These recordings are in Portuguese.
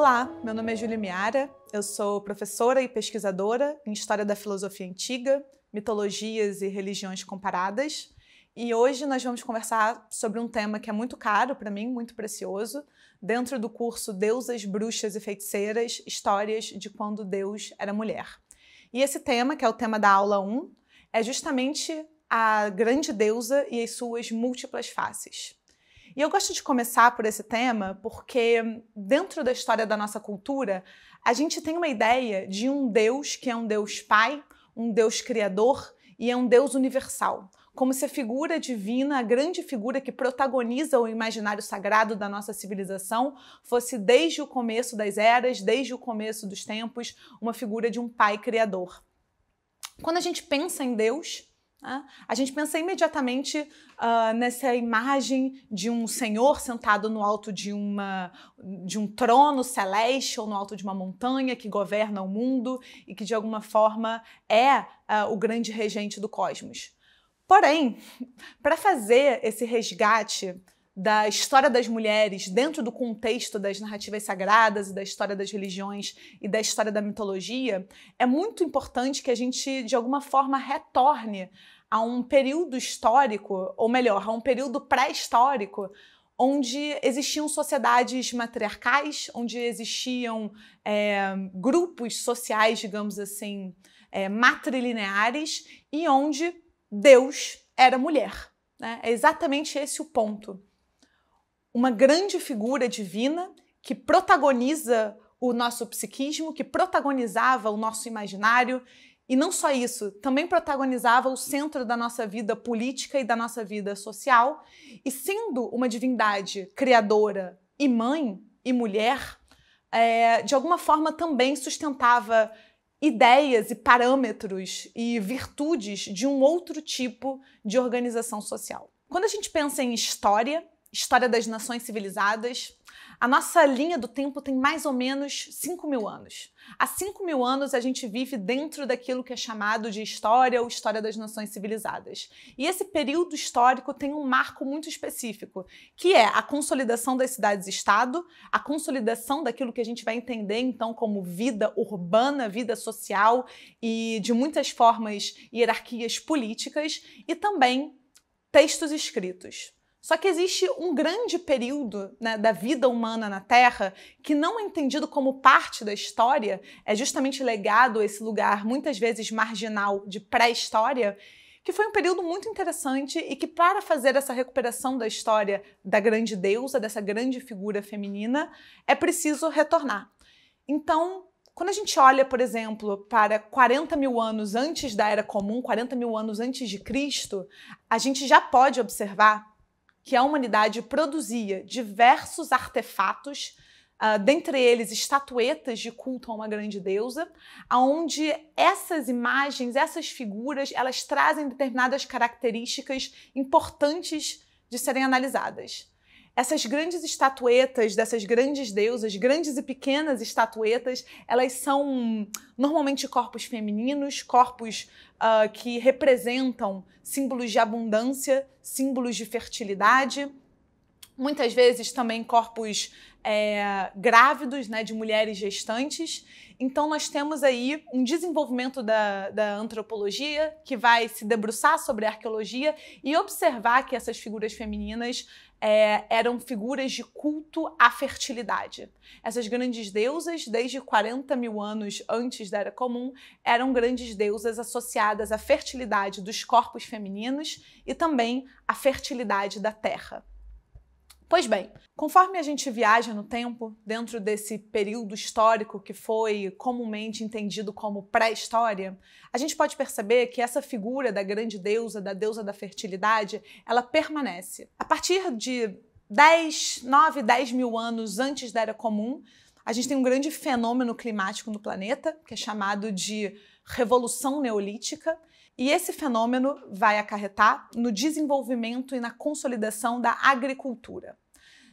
Olá, meu nome é Júlia Miara, eu sou professora e pesquisadora em História da Filosofia Antiga, Mitologias e Religiões Comparadas. E hoje nós vamos conversar sobre um tema que é muito caro para mim, muito precioso, dentro do curso Deusas, Bruxas e Feiticeiras Histórias de quando Deus era Mulher. E esse tema, que é o tema da aula 1, é justamente a grande deusa e as suas múltiplas faces. E eu gosto de começar por esse tema porque, dentro da história da nossa cultura, a gente tem uma ideia de um Deus que é um Deus Pai, um Deus Criador e é um Deus universal. Como se a figura divina, a grande figura que protagoniza o imaginário sagrado da nossa civilização, fosse desde o começo das eras, desde o começo dos tempos, uma figura de um Pai Criador. Quando a gente pensa em Deus, né? A gente pensa imediatamente uh, nessa imagem de um senhor sentado no alto de, uma, de um trono celeste ou no alto de uma montanha que governa o mundo e que de alguma forma é uh, o grande regente do cosmos. Porém, para fazer esse resgate da história das mulheres dentro do contexto das narrativas sagradas e da história das religiões e da história da mitologia, é muito importante que a gente, de alguma forma, retorne a um período histórico, ou melhor, a um período pré-histórico, onde existiam sociedades matriarcais, onde existiam é, grupos sociais, digamos assim, é, matrilineares, e onde Deus era mulher. Né? É exatamente esse o ponto uma grande figura divina que protagoniza o nosso psiquismo, que protagonizava o nosso imaginário e não só isso, também protagonizava o centro da nossa vida política e da nossa vida social. E sendo uma divindade criadora e mãe e mulher, é, de alguma forma também sustentava ideias e parâmetros e virtudes de um outro tipo de organização social. Quando a gente pensa em história, História das Nações Civilizadas, a nossa linha do tempo tem mais ou menos 5 mil anos. Há 5 mil anos a gente vive dentro daquilo que é chamado de história ou história das nações civilizadas. E esse período histórico tem um marco muito específico, que é a consolidação das cidades-estado, a consolidação daquilo que a gente vai entender então como vida urbana, vida social e de muitas formas hierarquias políticas, e também textos escritos. Só que existe um grande período né, da vida humana na Terra que não é entendido como parte da história, é justamente legado a esse lugar muitas vezes marginal de pré-história, que foi um período muito interessante e que para fazer essa recuperação da história da grande deusa, dessa grande figura feminina, é preciso retornar. Então, quando a gente olha, por exemplo, para 40 mil anos antes da Era Comum, 40 mil anos antes de Cristo, a gente já pode observar que a humanidade produzia diversos artefatos, uh, dentre eles estatuetas de culto a uma grande deusa, aonde essas imagens, essas figuras, elas trazem determinadas características importantes de serem analisadas essas grandes estatuetas dessas grandes deusas, grandes e pequenas estatuetas, elas são normalmente corpos femininos, corpos uh, que representam símbolos de abundância, símbolos de fertilidade muitas vezes também corpos é, grávidos, né, de mulheres gestantes. Então, nós temos aí um desenvolvimento da, da antropologia que vai se debruçar sobre a arqueologia e observar que essas figuras femininas é, eram figuras de culto à fertilidade. Essas grandes deusas, desde 40 mil anos antes da Era Comum, eram grandes deusas associadas à fertilidade dos corpos femininos e também à fertilidade da terra. Pois bem, conforme a gente viaja no tempo, dentro desse período histórico que foi comumente entendido como pré-história, a gente pode perceber que essa figura da grande deusa, da deusa da fertilidade, ela permanece. A partir de 10, 9, 10 mil anos antes da Era Comum, a gente tem um grande fenômeno climático no planeta, que é chamado de Revolução Neolítica, e esse fenômeno vai acarretar no desenvolvimento e na consolidação da agricultura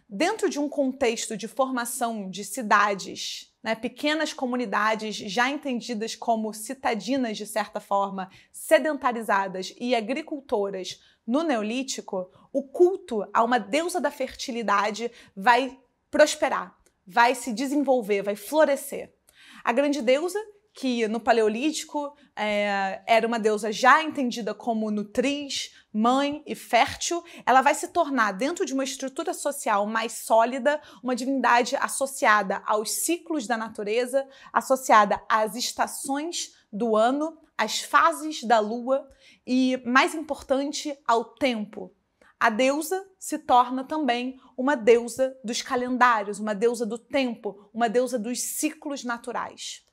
dentro de um contexto de formação de cidades, né, pequenas comunidades já entendidas como citadinas de certa forma, sedentarizadas e agricultoras no Neolítico, o culto a uma deusa da fertilidade vai prosperar, vai se desenvolver, vai florescer. A grande deusa que no Paleolítico é, era uma deusa já entendida como nutriz, mãe e fértil, ela vai se tornar, dentro de uma estrutura social mais sólida, uma divindade associada aos ciclos da natureza, associada às estações do ano, às fases da lua e, mais importante, ao tempo. A deusa se torna também uma deusa dos calendários, uma deusa do tempo, uma deusa dos ciclos naturais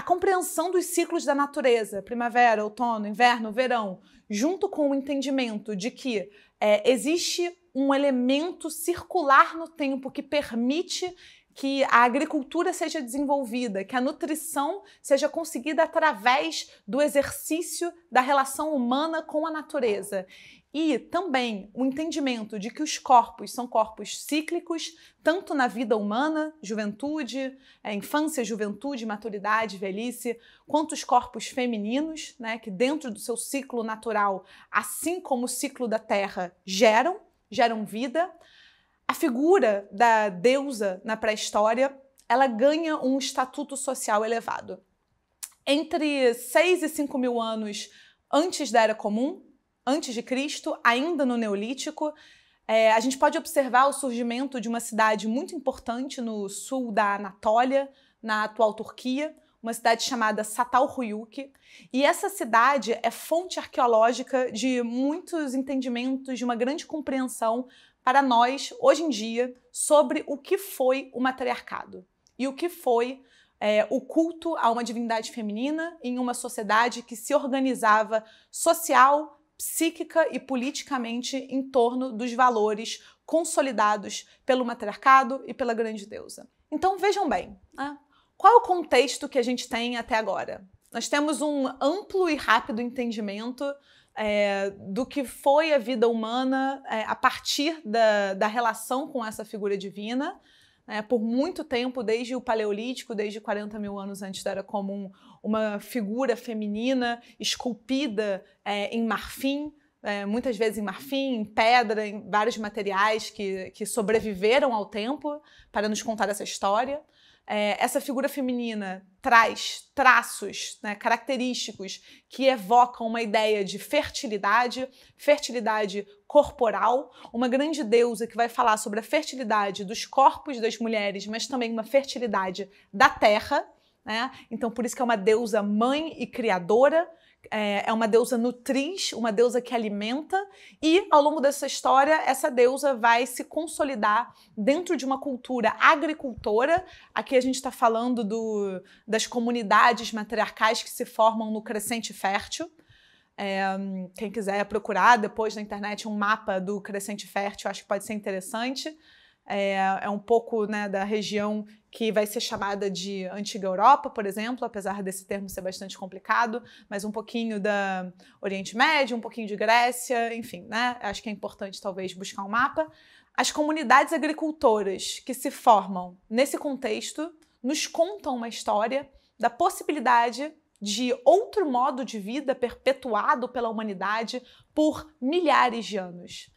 a compreensão dos ciclos da natureza, primavera, outono, inverno, verão, junto com o entendimento de que é, existe um elemento circular no tempo que permite que a agricultura seja desenvolvida, que a nutrição seja conseguida através do exercício da relação humana com a natureza. E também o entendimento de que os corpos são corpos cíclicos, tanto na vida humana, juventude, é, infância, juventude, maturidade, velhice, quanto os corpos femininos, né, que dentro do seu ciclo natural, assim como o ciclo da Terra, geram, geram vida. A figura da deusa na pré-história, ela ganha um estatuto social elevado. Entre 6 e 5 mil anos antes da Era Comum, antes de Cristo, ainda no Neolítico, é, a gente pode observar o surgimento de uma cidade muito importante no sul da Anatólia, na atual Turquia, uma cidade chamada Satalhuyuk, e essa cidade é fonte arqueológica de muitos entendimentos, de uma grande compreensão para nós, hoje em dia, sobre o que foi o matriarcado e o que foi é, o culto a uma divindade feminina em uma sociedade que se organizava social, psíquica e politicamente em torno dos valores consolidados pelo matriarcado e pela grande deusa. Então vejam bem, né? qual é o contexto que a gente tem até agora? Nós temos um amplo e rápido entendimento é, do que foi a vida humana é, a partir da, da relação com essa figura divina. É, por muito tempo, desde o Paleolítico, desde 40 mil anos antes da Era Comum, uma figura feminina esculpida é, em marfim, é, muitas vezes em marfim, em pedra, em vários materiais que, que sobreviveram ao tempo para nos contar essa história. É, essa figura feminina traz traços né, característicos que evocam uma ideia de fertilidade, fertilidade corporal, uma grande deusa que vai falar sobre a fertilidade dos corpos das mulheres, mas também uma fertilidade da terra. Né? Então, por isso que é uma deusa mãe e criadora, é, é uma deusa nutriz, uma deusa que alimenta, e ao longo dessa história, essa deusa vai se consolidar dentro de uma cultura agricultora. Aqui a gente está falando do, das comunidades matriarcais que se formam no crescente fértil. É, quem quiser procurar depois na internet um mapa do crescente fértil, acho que pode ser interessante é, é um pouco né, da região que vai ser chamada de Antiga Europa, por exemplo, apesar desse termo ser bastante complicado, mas um pouquinho da Oriente Médio, um pouquinho de Grécia, enfim, né? Acho que é importante talvez buscar um mapa. As comunidades agricultoras que se formam nesse contexto nos contam uma história da possibilidade de outro modo de vida perpetuado pela humanidade por milhares de anos.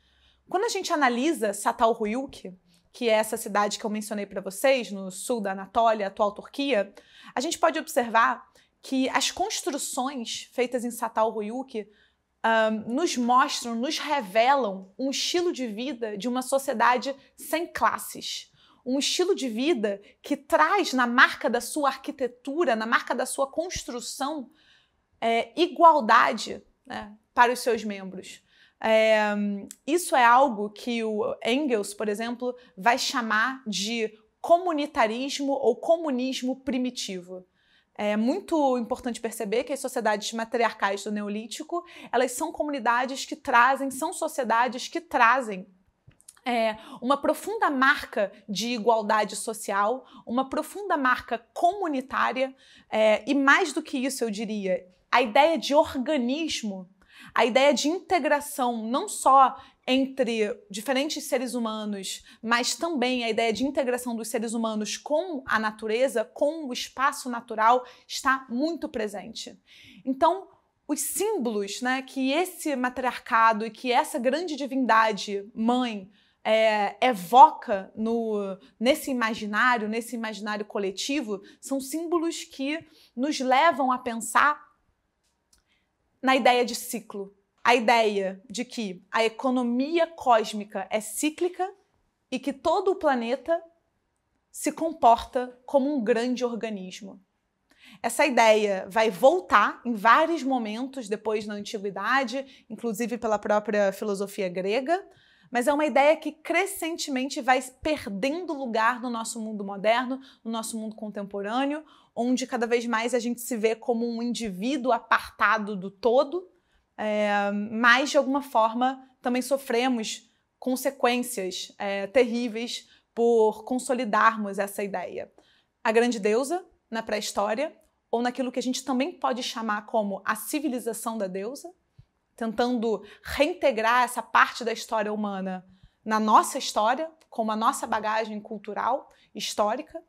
Quando a gente analisa Satal Huyuk, que é essa cidade que eu mencionei para vocês, no sul da Anatólia, atual Turquia, a gente pode observar que as construções feitas em Satalhuyuk um, nos mostram, nos revelam um estilo de vida de uma sociedade sem classes um estilo de vida que traz na marca da sua arquitetura, na marca da sua construção, é, igualdade né, para os seus membros. É, isso é algo que o Engels, por exemplo, vai chamar de comunitarismo ou comunismo primitivo. É muito importante perceber que as sociedades matriarcais do Neolítico, elas são comunidades que trazem, são sociedades que trazem é, uma profunda marca de igualdade social, uma profunda marca comunitária é, e mais do que isso, eu diria, a ideia de organismo a ideia de integração não só entre diferentes seres humanos, mas também a ideia de integração dos seres humanos com a natureza, com o espaço natural, está muito presente. Então, os símbolos né, que esse matriarcado e que essa grande divindade, mãe, é, evoca no, nesse imaginário, nesse imaginário coletivo, são símbolos que nos levam a pensar na ideia de ciclo. A ideia de que a economia cósmica é cíclica e que todo o planeta se comporta como um grande organismo. Essa ideia vai voltar em vários momentos depois na antiguidade, inclusive pela própria filosofia grega, mas é uma ideia que crescentemente vai perdendo lugar no nosso mundo moderno, no nosso mundo contemporâneo, onde cada vez mais a gente se vê como um indivíduo apartado do todo, é, mas de alguma forma também sofremos consequências é, terríveis por consolidarmos essa ideia. A grande deusa, na pré-história, ou naquilo que a gente também pode chamar como a civilização da deusa, tentando reintegrar essa parte da história humana na nossa história, com a nossa bagagem cultural, histórica.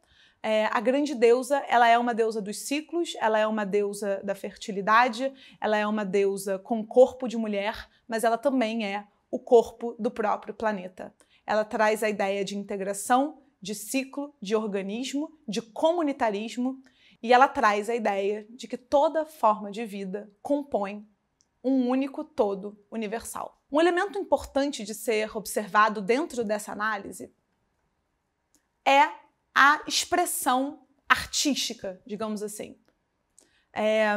É, a grande deusa, ela é uma deusa dos ciclos, ela é uma deusa da fertilidade, ela é uma deusa com corpo de mulher, mas ela também é o corpo do próprio planeta. Ela traz a ideia de integração, de ciclo, de organismo, de comunitarismo, e ela traz a ideia de que toda forma de vida compõe um único todo universal. Um elemento importante de ser observado dentro dessa análise é a expressão artística, digamos assim. É,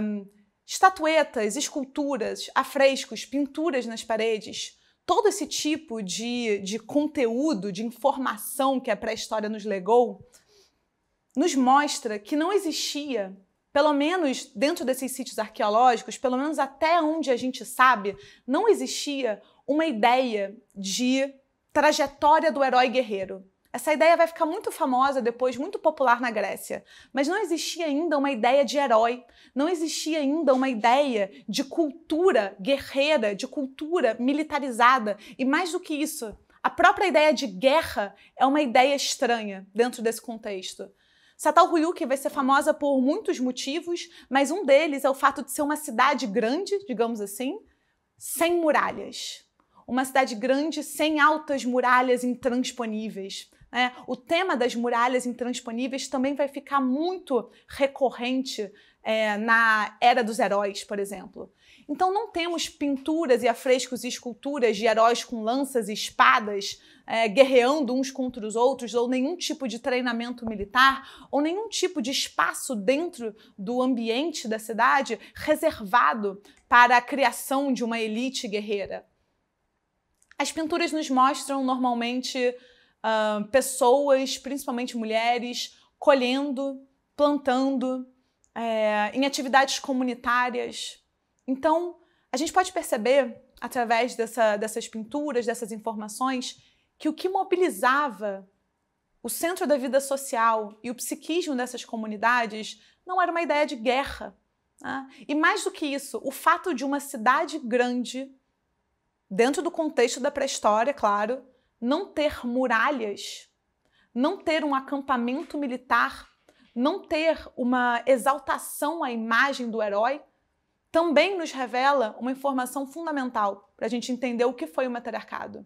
estatuetas, esculturas, afrescos, pinturas nas paredes, todo esse tipo de, de conteúdo, de informação que a pré-história nos legou, nos mostra que não existia pelo menos dentro desses sítios arqueológicos, pelo menos até onde a gente sabe, não existia uma ideia de trajetória do herói guerreiro. Essa ideia vai ficar muito famosa depois, muito popular na Grécia. Mas não existia ainda uma ideia de herói, não existia ainda uma ideia de cultura guerreira, de cultura militarizada. E mais do que isso, a própria ideia de guerra é uma ideia estranha dentro desse contexto. Satal Huyuque vai ser famosa por muitos motivos, mas um deles é o fato de ser uma cidade grande, digamos assim, sem muralhas. Uma cidade grande sem altas muralhas intransponíveis. Né? O tema das muralhas intransponíveis também vai ficar muito recorrente é, na Era dos Heróis, por exemplo. Então não temos pinturas e afrescos e esculturas de heróis com lanças e espadas é, guerreando uns contra os outros, ou nenhum tipo de treinamento militar, ou nenhum tipo de espaço dentro do ambiente da cidade reservado para a criação de uma elite guerreira. As pinturas nos mostram normalmente uh, pessoas, principalmente mulheres, colhendo, plantando, é, em atividades comunitárias, então, a gente pode perceber, através dessa, dessas pinturas, dessas informações, que o que mobilizava o centro da vida social e o psiquismo dessas comunidades não era uma ideia de guerra. Né? E mais do que isso, o fato de uma cidade grande, dentro do contexto da pré-história, claro, não ter muralhas, não ter um acampamento militar, não ter uma exaltação à imagem do herói, também nos revela uma informação fundamental para a gente entender o que foi o matriarcado.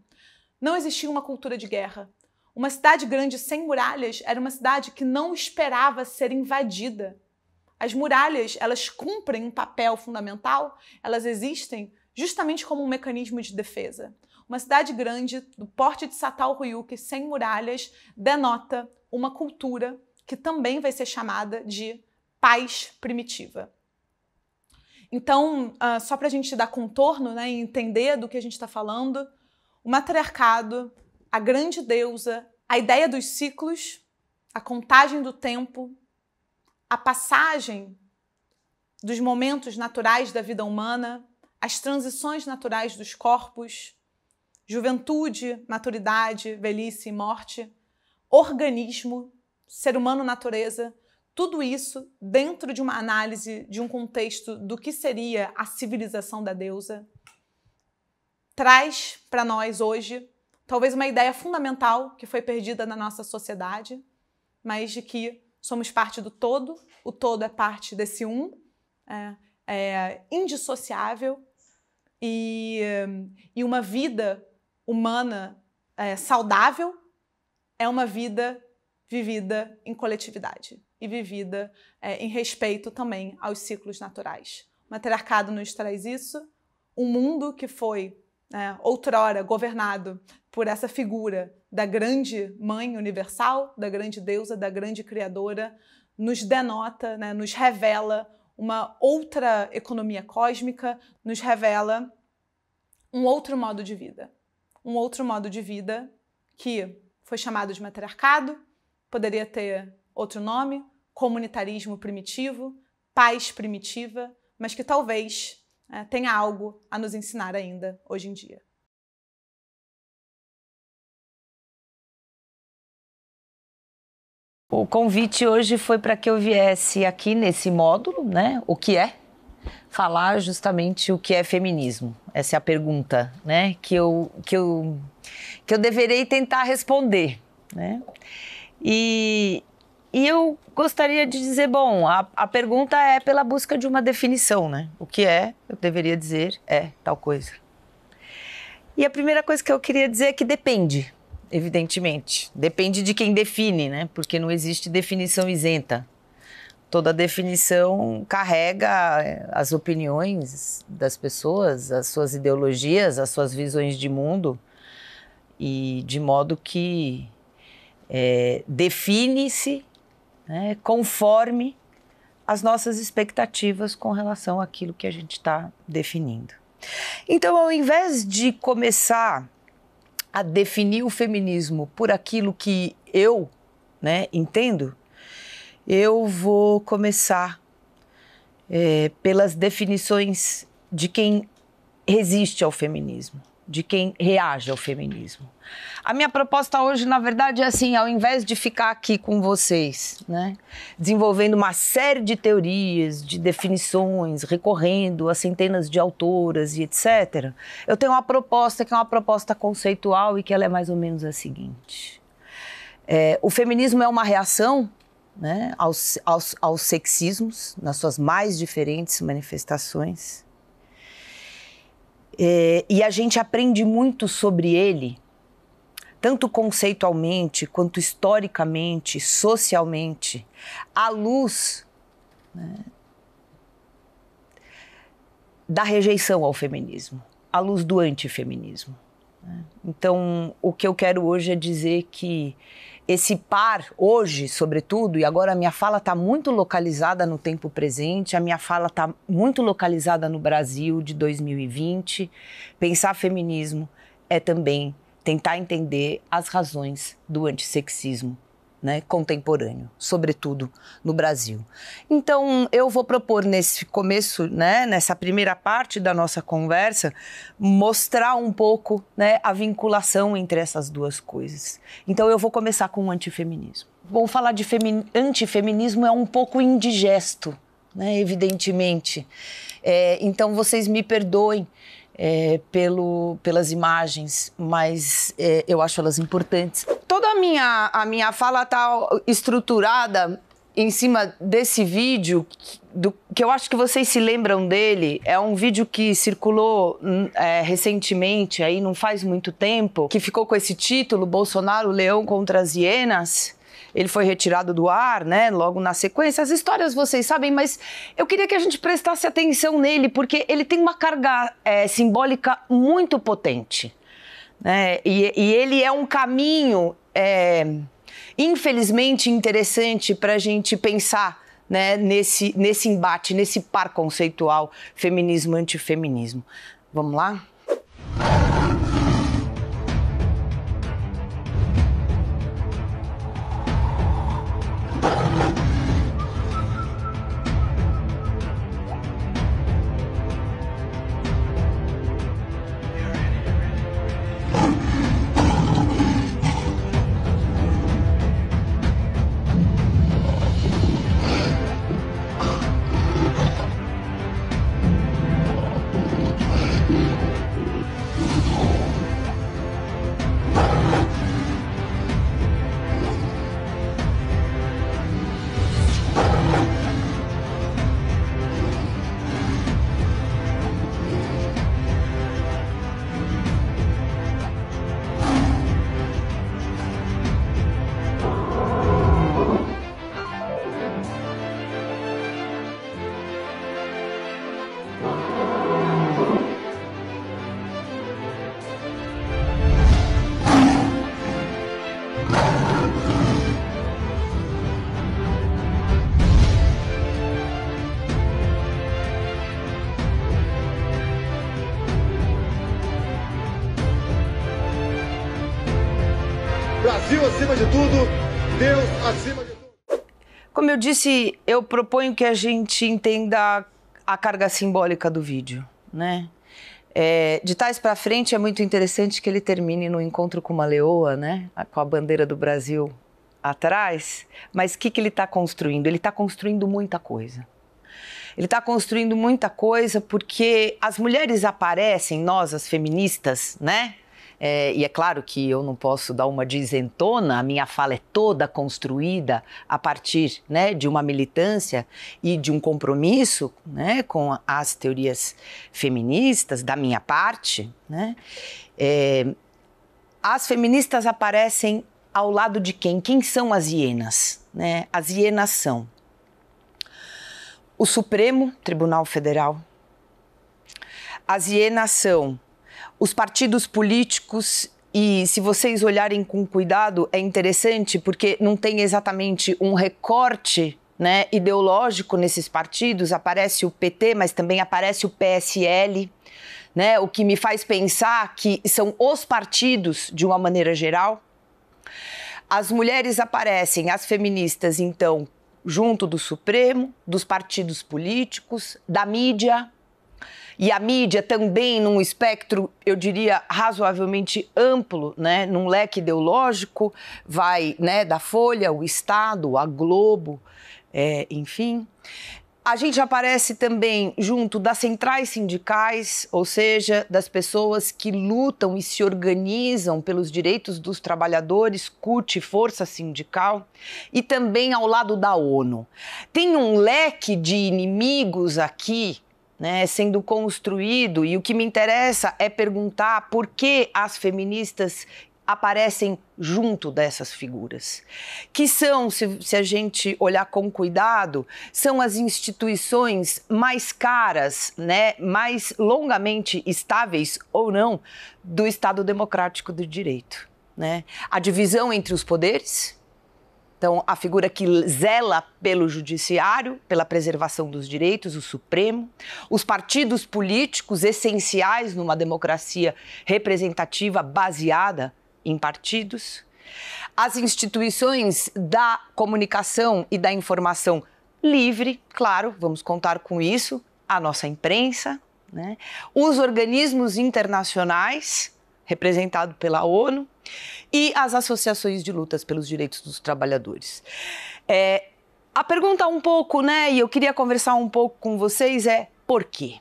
Não existia uma cultura de guerra. Uma cidade grande sem muralhas era uma cidade que não esperava ser invadida. As muralhas, elas cumprem um papel fundamental, elas existem justamente como um mecanismo de defesa. Uma cidade grande, do porte de Satal Huyuki, sem muralhas, denota uma cultura que também vai ser chamada de paz primitiva. Então, uh, só para a gente dar contorno né, e entender do que a gente está falando, o matriarcado, a grande deusa, a ideia dos ciclos, a contagem do tempo, a passagem dos momentos naturais da vida humana, as transições naturais dos corpos, juventude, maturidade, velhice e morte, organismo, ser humano, natureza, tudo isso dentro de uma análise de um contexto do que seria a civilização da deusa traz para nós hoje talvez uma ideia fundamental que foi perdida na nossa sociedade, mas de que somos parte do todo, o todo é parte desse um, é, é indissociável e, e uma vida humana é, saudável é uma vida vivida em coletividade e vivida é, em respeito também aos ciclos naturais. O matriarcado nos traz isso, um mundo que foi é, outrora governado por essa figura da grande mãe universal, da grande deusa, da grande criadora, nos denota, né, nos revela uma outra economia cósmica, nos revela um outro modo de vida. Um outro modo de vida que foi chamado de matriarcado, poderia ter outro nome, comunitarismo primitivo, paz primitiva, mas que talvez é, tenha algo a nos ensinar ainda hoje em dia. O convite hoje foi para que eu viesse aqui nesse módulo, né? O que é? Falar justamente o que é feminismo. Essa é a pergunta, né? Que eu que eu que eu deverei tentar responder, né? E, e eu gostaria de dizer, bom, a, a pergunta é pela busca de uma definição, né? O que é, eu deveria dizer, é tal coisa. E a primeira coisa que eu queria dizer é que depende, evidentemente. Depende de quem define, né? Porque não existe definição isenta. Toda definição carrega eh, as opiniões das pessoas, as suas ideologias, as suas visões de mundo, e de modo que é, define-se né, conforme as nossas expectativas com relação àquilo que a gente está definindo. Então, ao invés de começar a definir o feminismo por aquilo que eu né, entendo, eu vou começar é, pelas definições de quem resiste ao feminismo de quem reage ao feminismo. A minha proposta hoje, na verdade, é assim: ao invés de ficar aqui com vocês, né, desenvolvendo uma série de teorias, de definições, recorrendo a centenas de autoras e etc., eu tenho uma proposta que é uma proposta conceitual e que ela é mais ou menos a seguinte: é, o feminismo é uma reação né, aos, aos, aos sexismos, nas suas mais diferentes manifestações. É, e a gente aprende muito sobre ele, tanto conceitualmente, quanto historicamente, socialmente, à luz né, da rejeição ao feminismo, à luz do antifeminismo. Né. Então, o que eu quero hoje é dizer que esse par hoje, sobretudo, e agora a minha fala está muito localizada no tempo presente, a minha fala está muito localizada no Brasil de 2020. Pensar feminismo é também tentar entender as razões do antissexismo né, contemporâneo, sobretudo no Brasil. Então, eu vou propor nesse começo, né, nessa primeira parte da nossa conversa, mostrar um pouco né, a vinculação entre essas duas coisas. Então, eu vou começar com o antifeminismo. Bom, falar de antifeminismo é um pouco indigesto, né, evidentemente. É, então, vocês me perdoem é, pelo, pelas imagens, mas é, eu acho elas importantes. Toda a minha, a minha fala está estruturada em cima desse vídeo, do, que eu acho que vocês se lembram dele, é um vídeo que circulou hum, é, recentemente, aí não faz muito tempo, que ficou com esse título, Bolsonaro, Leão contra as Hienas, ele foi retirado do ar, né? Logo na sequência. As histórias vocês sabem, mas eu queria que a gente prestasse atenção nele, porque ele tem uma carga é, simbólica muito potente. Né? E, e ele é um caminho, é, infelizmente, interessante para a gente pensar né, nesse, nesse embate, nesse par conceitual feminismo-antifeminismo. Vamos lá? disse, eu proponho que a gente entenda a carga simbólica do vídeo, né? É, de tais para frente é muito interessante que ele termine no encontro com uma leoa, né? Com a bandeira do Brasil atrás. Mas o que, que ele está construindo? Ele está construindo muita coisa. Ele está construindo muita coisa porque as mulheres aparecem, nós, as feministas, né? É, e é claro que eu não posso dar uma dizentona, a minha fala é toda construída a partir né, de uma militância e de um compromisso né, com as teorias feministas, da minha parte. Né? É, as feministas aparecem ao lado de quem? Quem são as hienas? Né? As hienas são o Supremo Tribunal Federal, as hienas são os partidos políticos e se vocês olharem com cuidado, é interessante porque não tem exatamente um recorte né, ideológico nesses partidos. Aparece o PT, mas também aparece o PSL, né, o que me faz pensar que são os partidos, de uma maneira geral. As mulheres aparecem, as feministas, então, junto do Supremo, dos partidos políticos, da mídia e a mídia também num espectro, eu diria, razoavelmente amplo, né, num leque ideológico, vai né, da Folha, o Estado, a Globo, é, enfim. A gente aparece também junto das centrais sindicais, ou seja, das pessoas que lutam e se organizam pelos direitos dos trabalhadores, CUT, Força Sindical, e também ao lado da ONU. Tem um leque de inimigos aqui né, sendo construído. E o que me interessa é perguntar por que as feministas aparecem junto dessas figuras, que são, se, se, a gente olhar com cuidado, são as instituições mais caras, né, mais longamente estáveis ou não do Estado democrático do direito, né? A divisão entre os poderes, então, a figura que zela pelo judiciário, pela preservação dos direitos, o Supremo, os partidos políticos essenciais numa democracia representativa baseada em partidos, as instituições da comunicação e da informação livre, claro, vamos contar com isso, a nossa imprensa, né? os organismos internacionais representado pela ONU, e as associações de lutas pelos direitos dos trabalhadores. É, a pergunta um pouco, né, e eu queria conversar um pouco com vocês é por quê?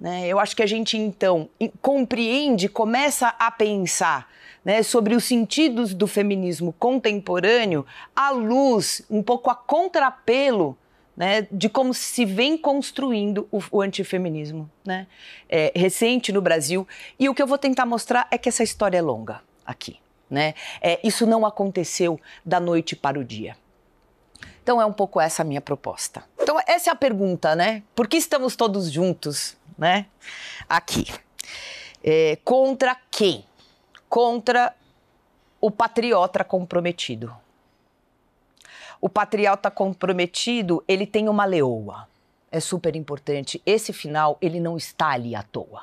Né? Eu acho que a gente então compreende, começa a pensar né, sobre os sentidos do feminismo contemporâneo à luz, um pouco a contrapelo né, de como se vem construindo o, o antifeminismo né, é, recente no Brasil. E o que eu vou tentar mostrar é que essa história é longa aqui. Né? É, isso não aconteceu da noite para o dia. Então é um pouco essa a minha proposta. Então essa é a pergunta, né? Por que estamos todos juntos, né? Aqui. É, contra quem? Contra o patriota comprometido o patriarca comprometido, ele tem uma leoa. É super importante. Esse final, ele não está ali à toa.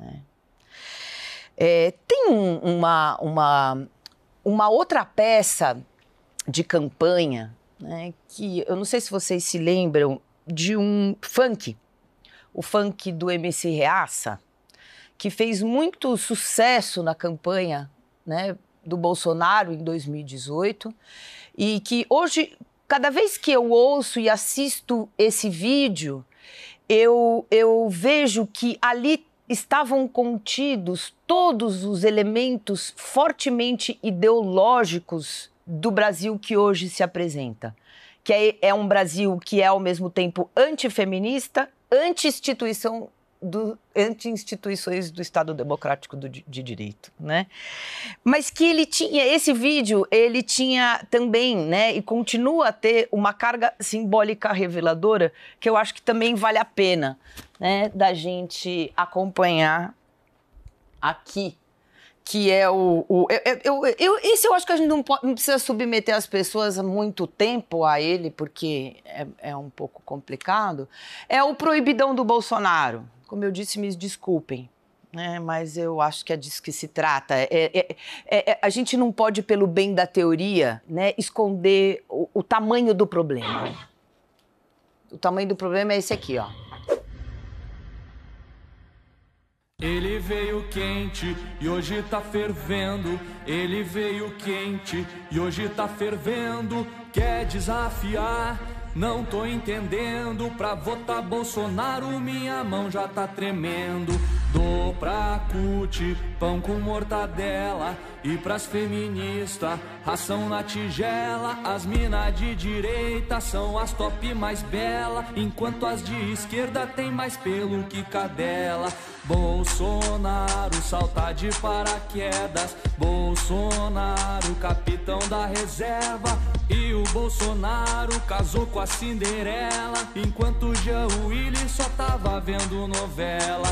É. é, tem um, uma, uma, uma outra peça de campanha, né, que eu não sei se vocês se lembram, de um funk, o funk do MC Reaça, que fez muito sucesso na campanha né, do Bolsonaro em 2018 e que hoje, cada vez que eu ouço e assisto esse vídeo, eu, eu vejo que ali estavam contidos todos os elementos fortemente ideológicos do Brasil que hoje se apresenta, que é, é um Brasil que é ao mesmo tempo antifeminista, anti-instituição do, anti-instituições do Estado Democrático do, de Direito, né? Mas que ele tinha, esse vídeo, ele tinha também, né, e continua a ter uma carga simbólica reveladora que eu acho que também vale a pena, né, da gente acompanhar aqui que é o. o eu, eu, eu, isso eu acho que a gente não, pode, não, precisa submeter as pessoas muito tempo a ele, porque é, é um pouco complicado. É o proibidão do Bolsonaro, como eu disse, me desculpem, né? mas eu acho que é disso que se trata. É é, é, é, é, a gente não pode, pelo bem da teoria, né, esconder o, o, tamanho do problema. O tamanho do problema é esse aqui, ó. Ele veio quente e hoje tá fervendo. Ele veio quente e hoje tá fervendo. Quer desafiar? Não tô entendendo, pra votar Bolsonaro minha mão já tá tremendo. Dou pra Cuti, pão com mortadela. E pras feministas, ração na tigela. As minas de direita são as top mais bela, enquanto as de esquerda tem mais pelo que cadela. Bolsonaro salta de paraquedas. Bolsonaro, capitão da reserva. E o Bolsonaro casou com a Cinderela, enquanto o Jean Willis só tava vendo novela.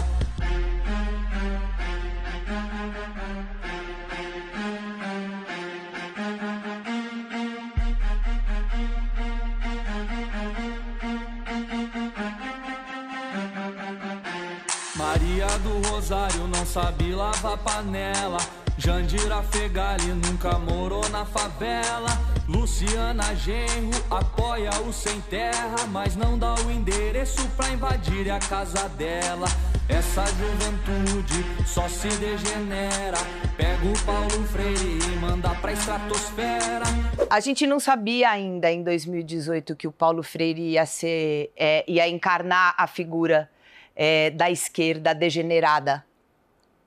não sabe lavar panela. Jandira Fegali nunca morou na favela. Luciana Genro apoia o sem terra, mas não dá o endereço pra invadir a casa dela. Essa juventude só se degenera. Pega o Paulo Freire e manda pra estratosfera. A gente não sabia ainda em 2018 que o Paulo Freire ia ser, é, ia encarnar a figura é, da esquerda degenerada,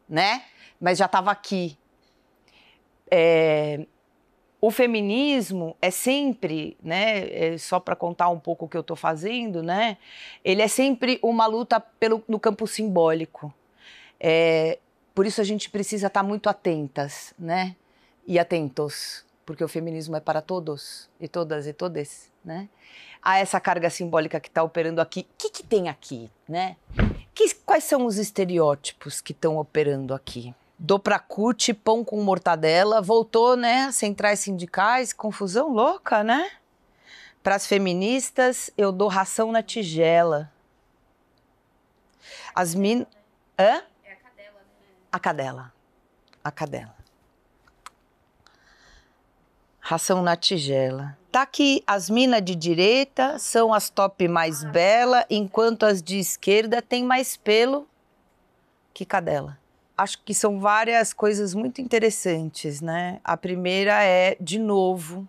né? Mas já estava aqui. É, o feminismo é sempre, né? É, só para contar um pouco o que eu estou fazendo, né? Ele é sempre uma luta pelo, no campo simbólico. É, por isso a gente precisa estar tá muito atentas, né? E atentos, porque o feminismo é para todos e todas e todes, né? a essa carga simbólica que está operando aqui. O que, que tem aqui, né? Que, quais são os estereótipos que estão operando aqui? curte, pão com mortadela, voltou, né? Centrais sindicais, confusão louca, né? Para as feministas, eu dou ração na tigela. As min... Hã? É a cadela, né? A cadela. A cadela. Ração na tigela. Tá que as minas de direita são as top mais ah. bela, enquanto as de esquerda têm mais pelo que cadela. Acho que são várias coisas muito interessantes, né? A primeira é, de novo,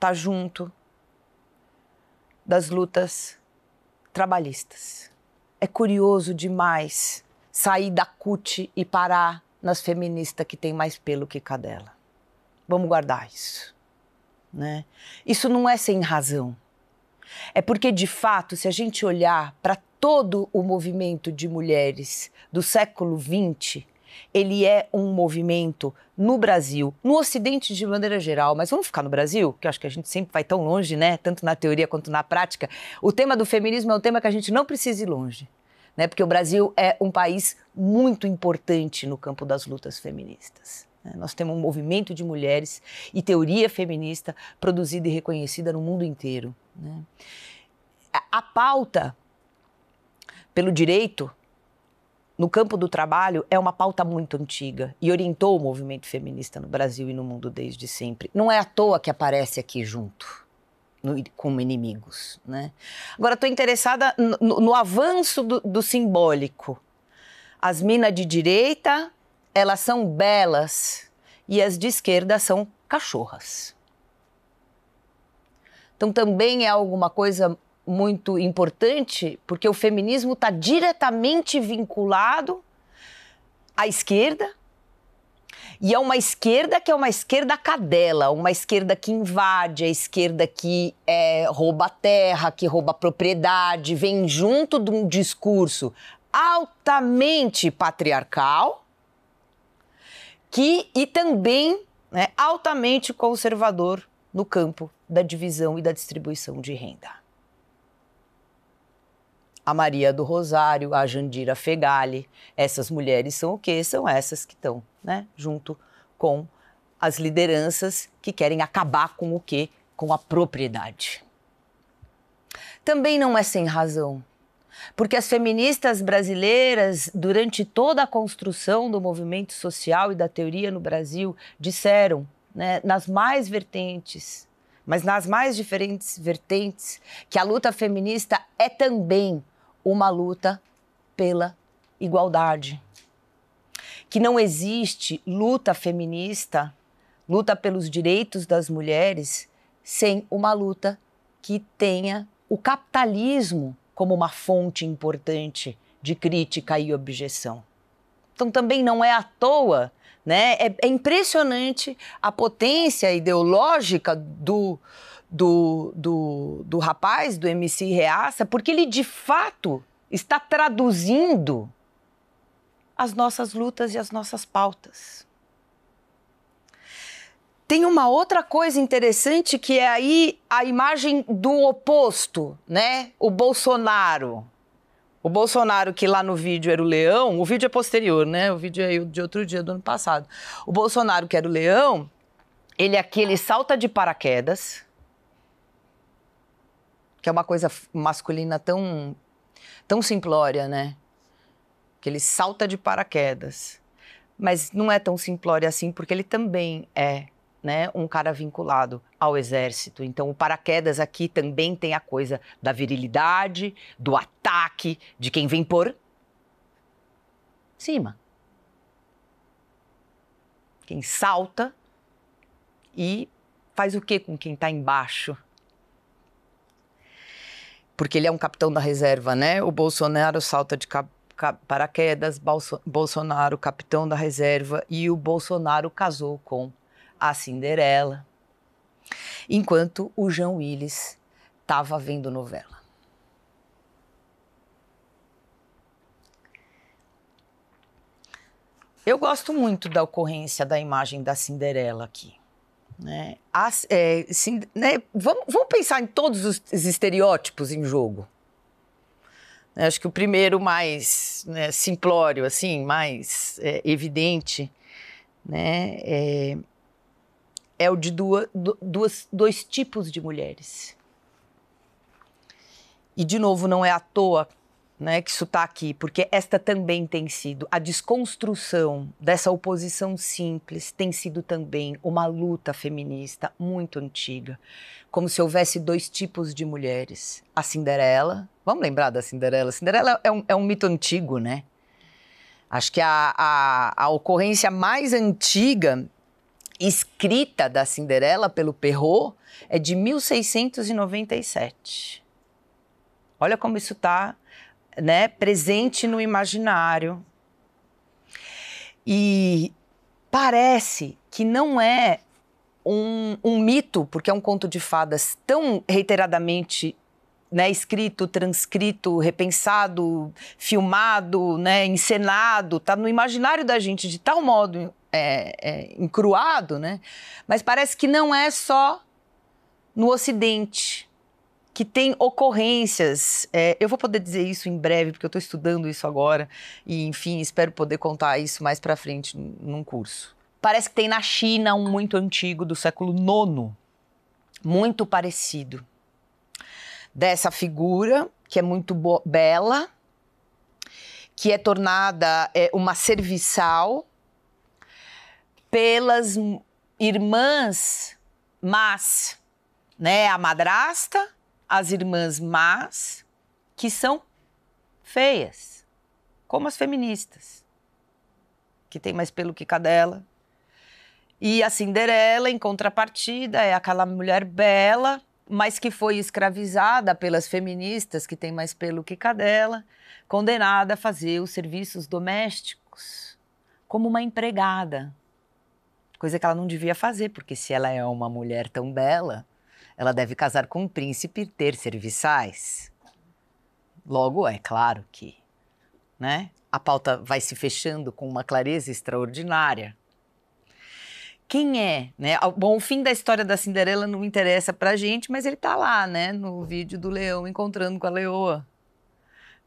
tá junto das lutas trabalhistas. É curioso demais sair da CUT e parar nas feministas que tem mais pelo que cadela. Vamos guardar isso. Né? Isso não é sem razão. É porque, de fato, se a gente olhar para todo o movimento de mulheres do século XX, ele é um movimento no Brasil, no Ocidente de maneira geral, mas vamos ficar no Brasil, que eu acho que a gente sempre vai tão longe, né? Tanto na teoria quanto na prática. O tema do feminismo é um tema que a gente não precisa ir longe, né? Porque o Brasil é um país muito importante no campo das lutas feministas. Né? Nós temos um movimento de mulheres e teoria feminista produzida e reconhecida no mundo inteiro. Né? A pauta pelo direito no campo do trabalho é uma pauta muito antiga e orientou o movimento feminista no Brasil e no mundo desde sempre. Não é à toa que aparece aqui junto. No, como inimigos, né? Agora estou interessada no, no avanço do, do simbólico. As minas de direita elas são belas e as de esquerda são cachorras. Então também é alguma coisa muito importante, porque o feminismo está diretamente vinculado à esquerda, e é uma esquerda que é uma esquerda cadela, uma esquerda que invade, a esquerda que é, rouba terra, que rouba propriedade, vem junto de um discurso altamente patriarcal que e também né, altamente conservador no campo da divisão e da distribuição de renda. A Maria do Rosário, a Jandira Fegali, essas mulheres são o quê? São essas que estão né, junto com as lideranças que querem acabar com o quê? Com a propriedade. Também não é sem razão porque as feministas brasileiras, durante toda a construção do movimento social e da teoria no Brasil, disseram, né, nas mais vertentes, mas nas mais diferentes vertentes, que a luta feminista é também uma luta pela igualdade. Que não existe luta feminista, luta pelos direitos das mulheres, sem uma luta que tenha o capitalismo como uma fonte importante de crítica e objeção. Então também não é à toa, né? É, é impressionante a potência ideológica do, do, do, do rapaz, do MC Reaça, porque ele de fato está traduzindo as nossas lutas e as nossas pautas. Tem uma outra coisa interessante que é aí a imagem do oposto, né? O Bolsonaro. O Bolsonaro, que lá no vídeo era o leão, o vídeo é posterior, né? O vídeo é de outro dia do ano passado. O Bolsonaro, que era o leão, ele é aquele salta de paraquedas, que é uma coisa masculina tão, tão simplória, né? Que ele salta de paraquedas. Mas não é tão simplória assim, porque ele também é né, um cara vinculado ao exército. Então, o paraquedas aqui também tem a coisa da virilidade, do ataque, de quem vem por cima. Quem salta e faz o que com quem está embaixo? Porque ele é um capitão da reserva, né? O Bolsonaro salta de paraquedas, Bolsonaro, capitão da reserva, e o Bolsonaro casou com a Cinderela, enquanto o Jean Willis estava vendo novela. Eu gosto muito da ocorrência da imagem da Cinderela aqui. Né? é, sim, né? vamos, vamos, pensar em todos os, estereótipos em jogo. acho que o primeiro mais né, simplório, assim, mais é, evidente, né, é é o de duas, duas, dois tipos de mulheres. E, de novo, não é à toa né, que isso está aqui, porque esta também tem sido, a desconstrução dessa oposição simples tem sido também uma luta feminista muito antiga, como se houvesse dois tipos de mulheres. A Cinderela, vamos lembrar da Cinderela, Cinderela é um, é um mito antigo, né? Acho que a, a, a ocorrência mais antiga escrita da Cinderela pelo Perrault é de 1697. Olha como isso está né, presente no imaginário. E parece que não é um, um, mito, porque é um conto de fadas tão reiteradamente né, escrito, transcrito, repensado, filmado, né, encenado, está no imaginário da gente de tal modo é, é, encruado, né? Mas parece que não é só no Ocidente que tem ocorrências. É, eu vou poder dizer isso em breve, porque eu estou estudando isso agora. E, enfim, espero poder contar isso mais para frente num curso. Parece que tem na China um muito antigo do século IX, muito parecido. Dessa figura, que é muito bela, que é tornada é, uma serviçal pelas irmãs mas, né? A madrasta, as irmãs mas, que são feias, como as feministas, que tem mais pelo que cadela. E a Cinderela, em contrapartida, é aquela mulher bela, mas que foi escravizada pelas feministas, que tem mais pelo que cadela, condenada a fazer os serviços domésticos como uma empregada. Coisa que ela não devia fazer, porque se ela é uma mulher tão bela, ela deve casar com um príncipe e ter serviçais. Logo, é claro que né? a pauta vai se fechando com uma clareza extraordinária. Quem é? Né? Bom, o fim da história da Cinderela não interessa pra gente, mas ele tá lá, né? No vídeo do leão encontrando com a leoa.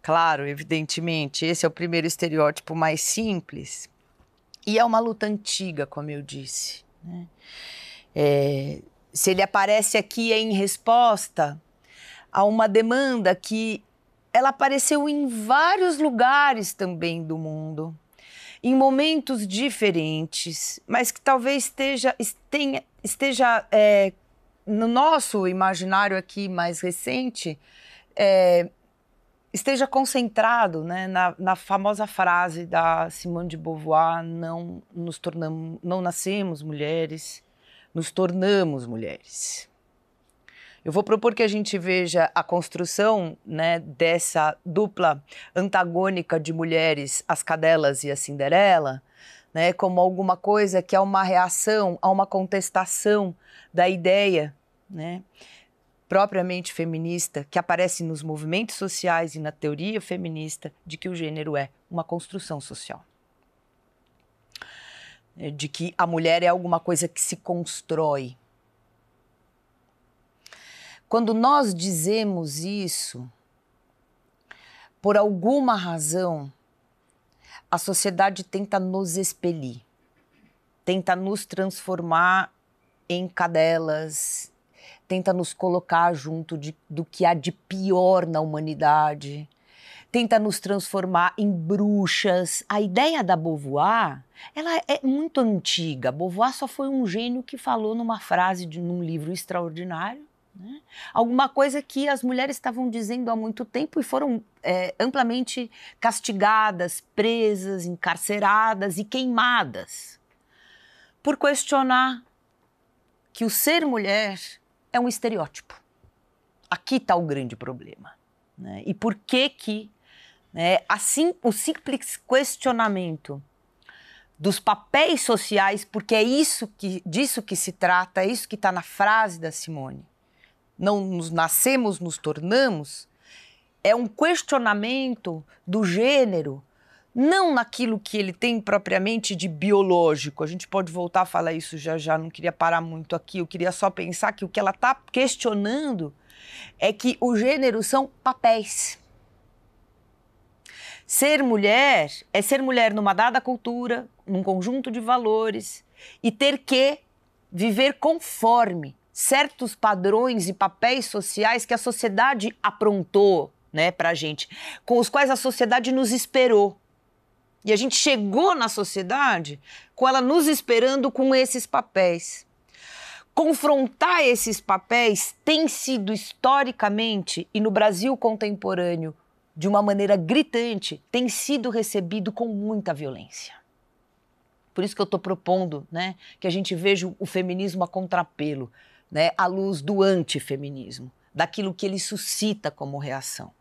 Claro, evidentemente, esse é o primeiro estereótipo mais simples. E é uma luta antiga, como eu disse. Né? É, se ele aparece aqui é em resposta a uma demanda que ela apareceu em vários lugares também do mundo, em momentos diferentes, mas que talvez esteja, esteja é, no nosso imaginário aqui mais recente, é, esteja concentrado né, na, na, famosa frase da Simone de Beauvoir: não nos tornamos, não nascemos mulheres, nos tornamos mulheres. Eu vou propor que a gente veja a construção né, dessa dupla antagônica de mulheres, as cadelas e a Cinderela, né, como alguma coisa que é uma reação a uma contestação da ideia né, propriamente feminista, que aparece nos movimentos sociais e na teoria feminista, de que o gênero é uma construção social. É, de que a mulher é alguma coisa que se constrói. Quando nós dizemos isso, por alguma razão, a sociedade tenta nos expelir, tenta nos transformar em cadelas, tenta nos colocar junto de, do que há de pior na humanidade, tenta nos transformar em bruxas. A ideia da Beauvoir, ela é muito antiga. Beauvoir só foi um gênio que falou numa frase de num livro extraordinário, né? alguma coisa que as mulheres estavam dizendo há muito tempo e foram é, amplamente castigadas, presas, encarceradas e queimadas por questionar que o ser mulher é um estereótipo. Aqui está o grande problema. Né? E por que que, né, assim, o simples questionamento dos papéis sociais, porque é isso que, disso que se trata, é isso que está na frase da Simone, não nos nascemos, nos tornamos, é um questionamento do gênero, não naquilo que ele tem propriamente de biológico. A gente pode voltar a falar isso já já, não queria parar muito aqui, eu queria só pensar que o que ela está questionando é que o gênero são papéis. Ser mulher é ser mulher numa dada cultura, num conjunto de valores e ter que viver conforme certos padrões e papéis sociais que a sociedade aprontou né, para gente, com os quais a sociedade nos esperou. E a gente chegou na sociedade com ela nos esperando com esses papéis. Confrontar esses papéis tem sido historicamente e no Brasil contemporâneo, de uma maneira gritante, tem sido recebido com muita violência. Por isso que eu estou propondo né, que a gente veja o feminismo a contrapelo, né, à luz do antifeminismo, daquilo que ele suscita como reação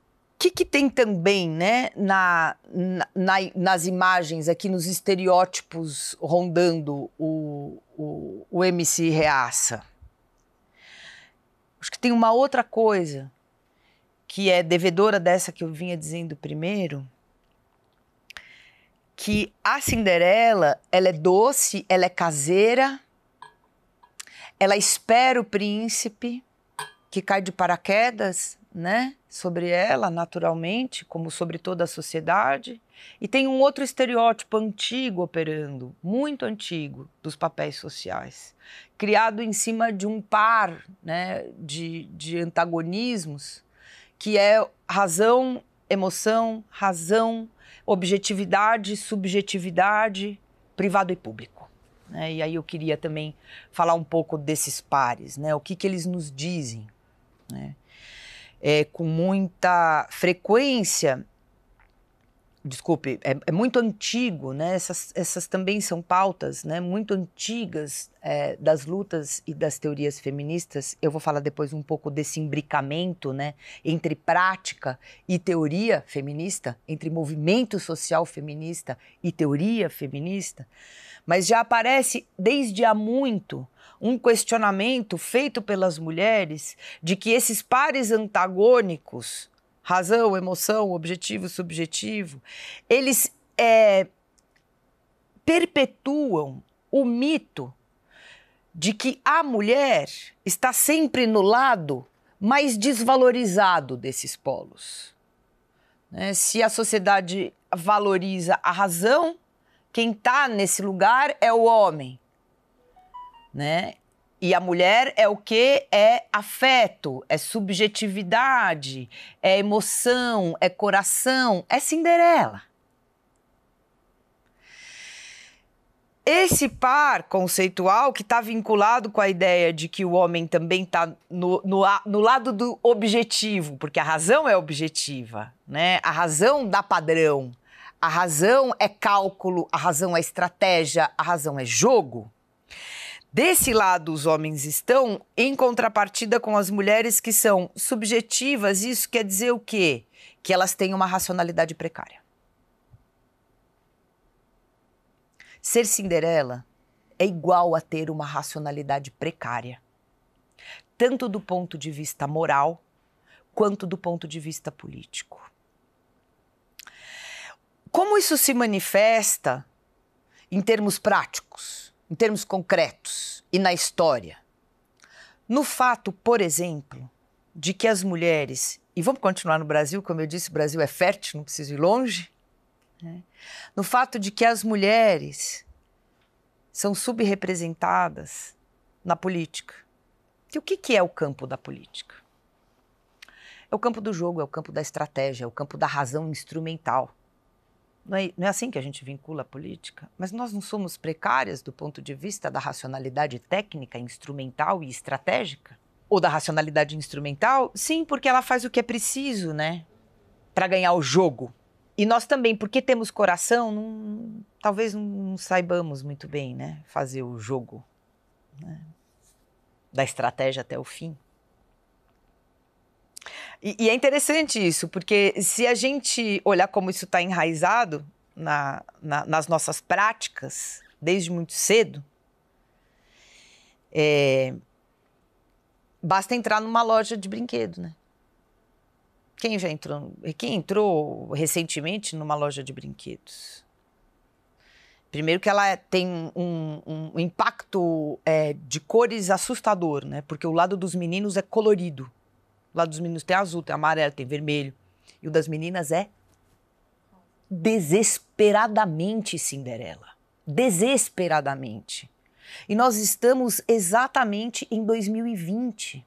que, que tem também né, na, na, nas imagens aqui, nos estereótipos rondando o, o, o MC Reaça? Acho que tem uma outra coisa que é devedora dessa que eu vinha dizendo primeiro, que a Cinderela, ela é doce, ela é caseira, ela espera o príncipe que cai de paraquedas, né? sobre ela naturalmente, como sobre toda a sociedade, e tem um outro estereótipo antigo operando, muito antigo, dos papéis sociais, criado em cima de um par né, de, de antagonismos, que é razão, emoção, razão, objetividade, subjetividade, privado e público. Né. E aí eu queria também falar um pouco desses pares, né? o que, que eles nos dizem. Né? é, com muita frequência. Desculpe, é, é, muito antigo, né? Essas, essas também são pautas, né? Muito antigas é, das lutas e das teorias feministas. Eu vou falar depois um pouco desse imbricamento, né? Entre prática e teoria feminista, entre movimento social feminista e teoria feminista. Mas já aparece desde há muito um questionamento feito pelas mulheres de que esses pares antagônicos, razão, emoção, objetivo, subjetivo, eles é, perpetuam o mito de que a mulher está sempre no lado mais desvalorizado desses polos. Né? Se a sociedade valoriza a razão, quem está nesse lugar é o homem né? E a mulher é o que? É afeto, é subjetividade, é emoção, é coração, é Cinderela. Esse par conceitual que está vinculado com a ideia de que o homem também está no, no, no, lado do objetivo, porque a razão é objetiva, né? A razão dá padrão, a razão é cálculo, a razão é estratégia, a razão é jogo. Desse lado, os homens estão em contrapartida com as mulheres que são subjetivas. Isso quer dizer o quê? Que elas têm uma racionalidade precária. Ser Cinderela é igual a ter uma racionalidade precária, tanto do ponto de vista moral quanto do ponto de vista político. Como isso se manifesta em termos práticos? em termos concretos e na história. No fato, por exemplo, de que as mulheres, e vamos continuar no Brasil, como eu disse, o Brasil é fértil, não preciso ir longe, né? no fato de que as mulheres são subrepresentadas na política. E o que, que é o campo da política? É o campo do jogo, é o campo da estratégia, é o campo da razão instrumental. Não é, não é assim que a gente vincula a política. Mas nós não somos precárias do ponto de vista da racionalidade técnica, instrumental e estratégica? Ou da racionalidade instrumental? Sim, porque ela faz o que é preciso, né? Para ganhar o jogo. E nós também, porque temos coração, não, talvez não saibamos muito bem, né? Fazer o jogo. Né? Da estratégia até o fim. E, e é interessante isso, porque se a gente olhar como isso está enraizado na, na, nas nossas práticas desde muito cedo, é, basta entrar numa loja de brinquedo, né? Quem já entrou? Quem entrou recentemente numa loja de brinquedos? Primeiro que ela é, tem um, um impacto é, de cores assustador, né? Porque o lado dos meninos é colorido lá dos meninos tem azul, tem amarelo, tem vermelho. E o das meninas é desesperadamente Cinderela. Desesperadamente. E nós estamos exatamente em 2020.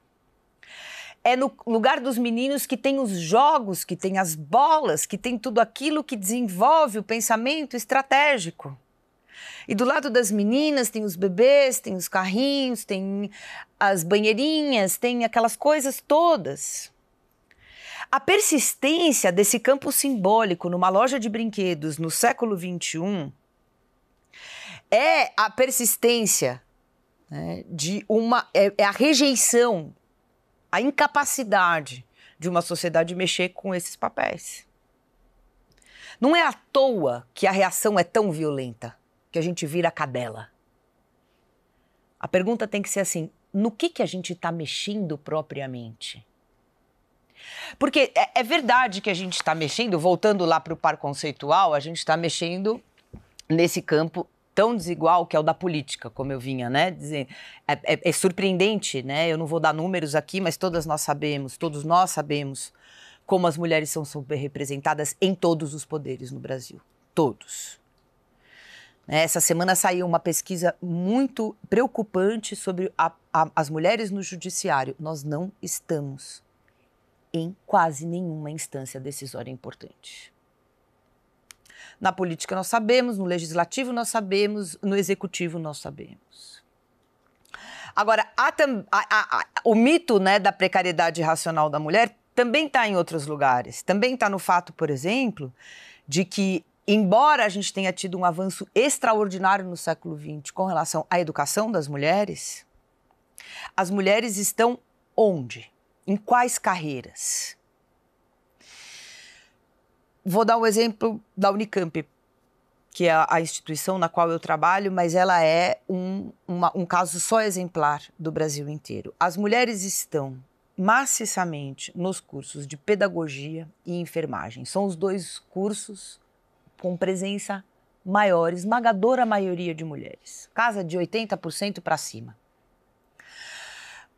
É no lugar dos meninos que tem os jogos, que tem as bolas, que tem tudo aquilo que desenvolve o pensamento estratégico. E do lado das meninas tem os bebês, tem os carrinhos, tem as banheirinhas, tem aquelas coisas todas. A persistência desse campo simbólico numa loja de brinquedos no século XXI é a persistência né, de uma. É, é a rejeição, a incapacidade de uma sociedade mexer com esses papéis. Não é à toa que a reação é tão violenta que a gente vira cadela. A pergunta tem que ser assim: no que, que a gente está mexendo propriamente? Porque é, é, verdade que a gente está mexendo, voltando lá para o par conceitual, a gente está mexendo nesse campo tão desigual que é o da política, como eu vinha, né? Dizer é, é, é, surpreendente, né? Eu não vou dar números aqui, mas todas nós sabemos, todos nós sabemos como as mulheres são representadas em todos os poderes no Brasil, todos. Né, essa semana saiu uma pesquisa muito preocupante sobre a, a, as mulheres no judiciário. Nós não estamos em quase nenhuma instância decisória importante. Na política nós sabemos, no legislativo nós sabemos, no executivo nós sabemos. Agora, o mito né, da precariedade racional da mulher também está em outros lugares. Também está no fato, por exemplo, de que embora a gente tenha tido um avanço extraordinário no século XX com relação à educação das mulheres, as mulheres estão onde? Em quais carreiras? Vou dar um exemplo da Unicamp, que é a instituição na qual eu trabalho, mas ela é um, uma, um caso só exemplar do Brasil inteiro. As mulheres estão maciçamente nos cursos de pedagogia e enfermagem. São os dois cursos com presença maior, esmagadora maioria de mulheres. Casa de 80% para cima.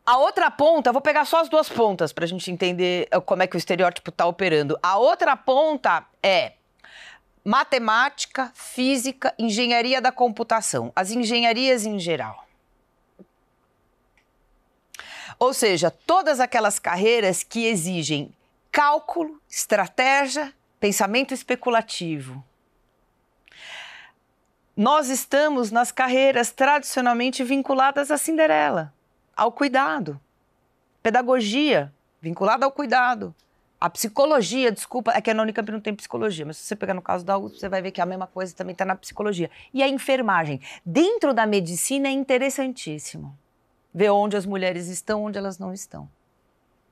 A outra ponta, vou pegar só as duas pontas para a gente entender eh, como é que o estereótipo está operando. A outra ponta é matemática, física, engenharia da computação, as engenharias em geral. Ou seja, todas aquelas carreiras que exigem cálculo, estratégia, pensamento especulativo, nós estamos nas carreiras tradicionalmente vinculadas à Cinderela, ao cuidado. Pedagogia, vinculada ao cuidado. A psicologia, desculpa, é que a Unicamp não tem psicologia, mas se você pegar no caso da USP, você vai ver que a mesma coisa também está na psicologia. E a enfermagem. Dentro da medicina é interessantíssimo ver onde as mulheres estão, onde elas não estão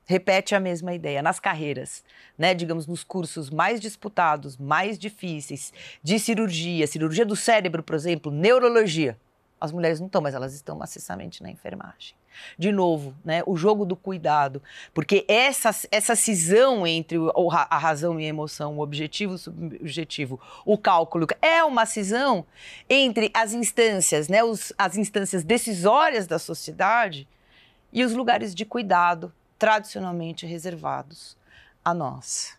repete a mesma ideia nas carreiras, né? Digamos nos cursos mais disputados, mais difíceis de cirurgia, cirurgia do cérebro, por exemplo, neurologia. As mulheres não estão, mas elas estão maciçamente na enfermagem. De novo, né, o jogo do cuidado, porque essa, essa cisão entre o, a razão e a emoção, o objetivo e o subjetivo, o cálculo, é uma cisão entre as instâncias, né, os, as instâncias decisórias da sociedade e os lugares de cuidado, tradicionalmente reservados a nós.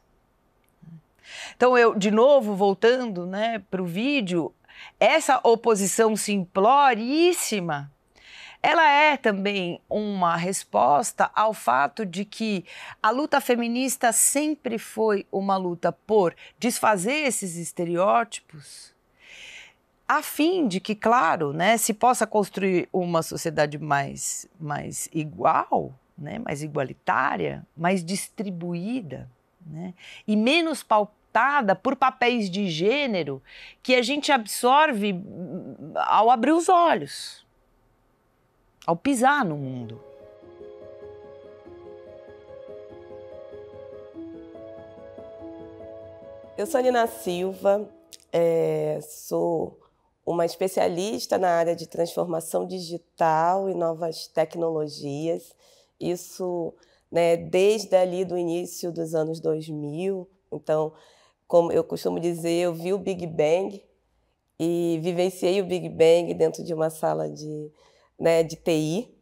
Então, eu, de novo, voltando né, para o vídeo, essa oposição simploríssima ela é também uma resposta ao fato de que a luta feminista sempre foi uma luta por desfazer esses estereótipos, a fim de que, claro, né, se possa construir uma sociedade mais, mais igual, né, mais igualitária, mais distribuída né, e menos pautada por papéis de gênero que a gente absorve hum, ao abrir os olhos, ao pisar no mundo. Eu sou Nina Silva, é, sou uma especialista na área de transformação digital e novas tecnologias isso né, desde ali do início dos anos 2000. Então, como eu costumo dizer, eu vi o Big Bang e vivenciei o Big Bang dentro de uma sala de, né, de TI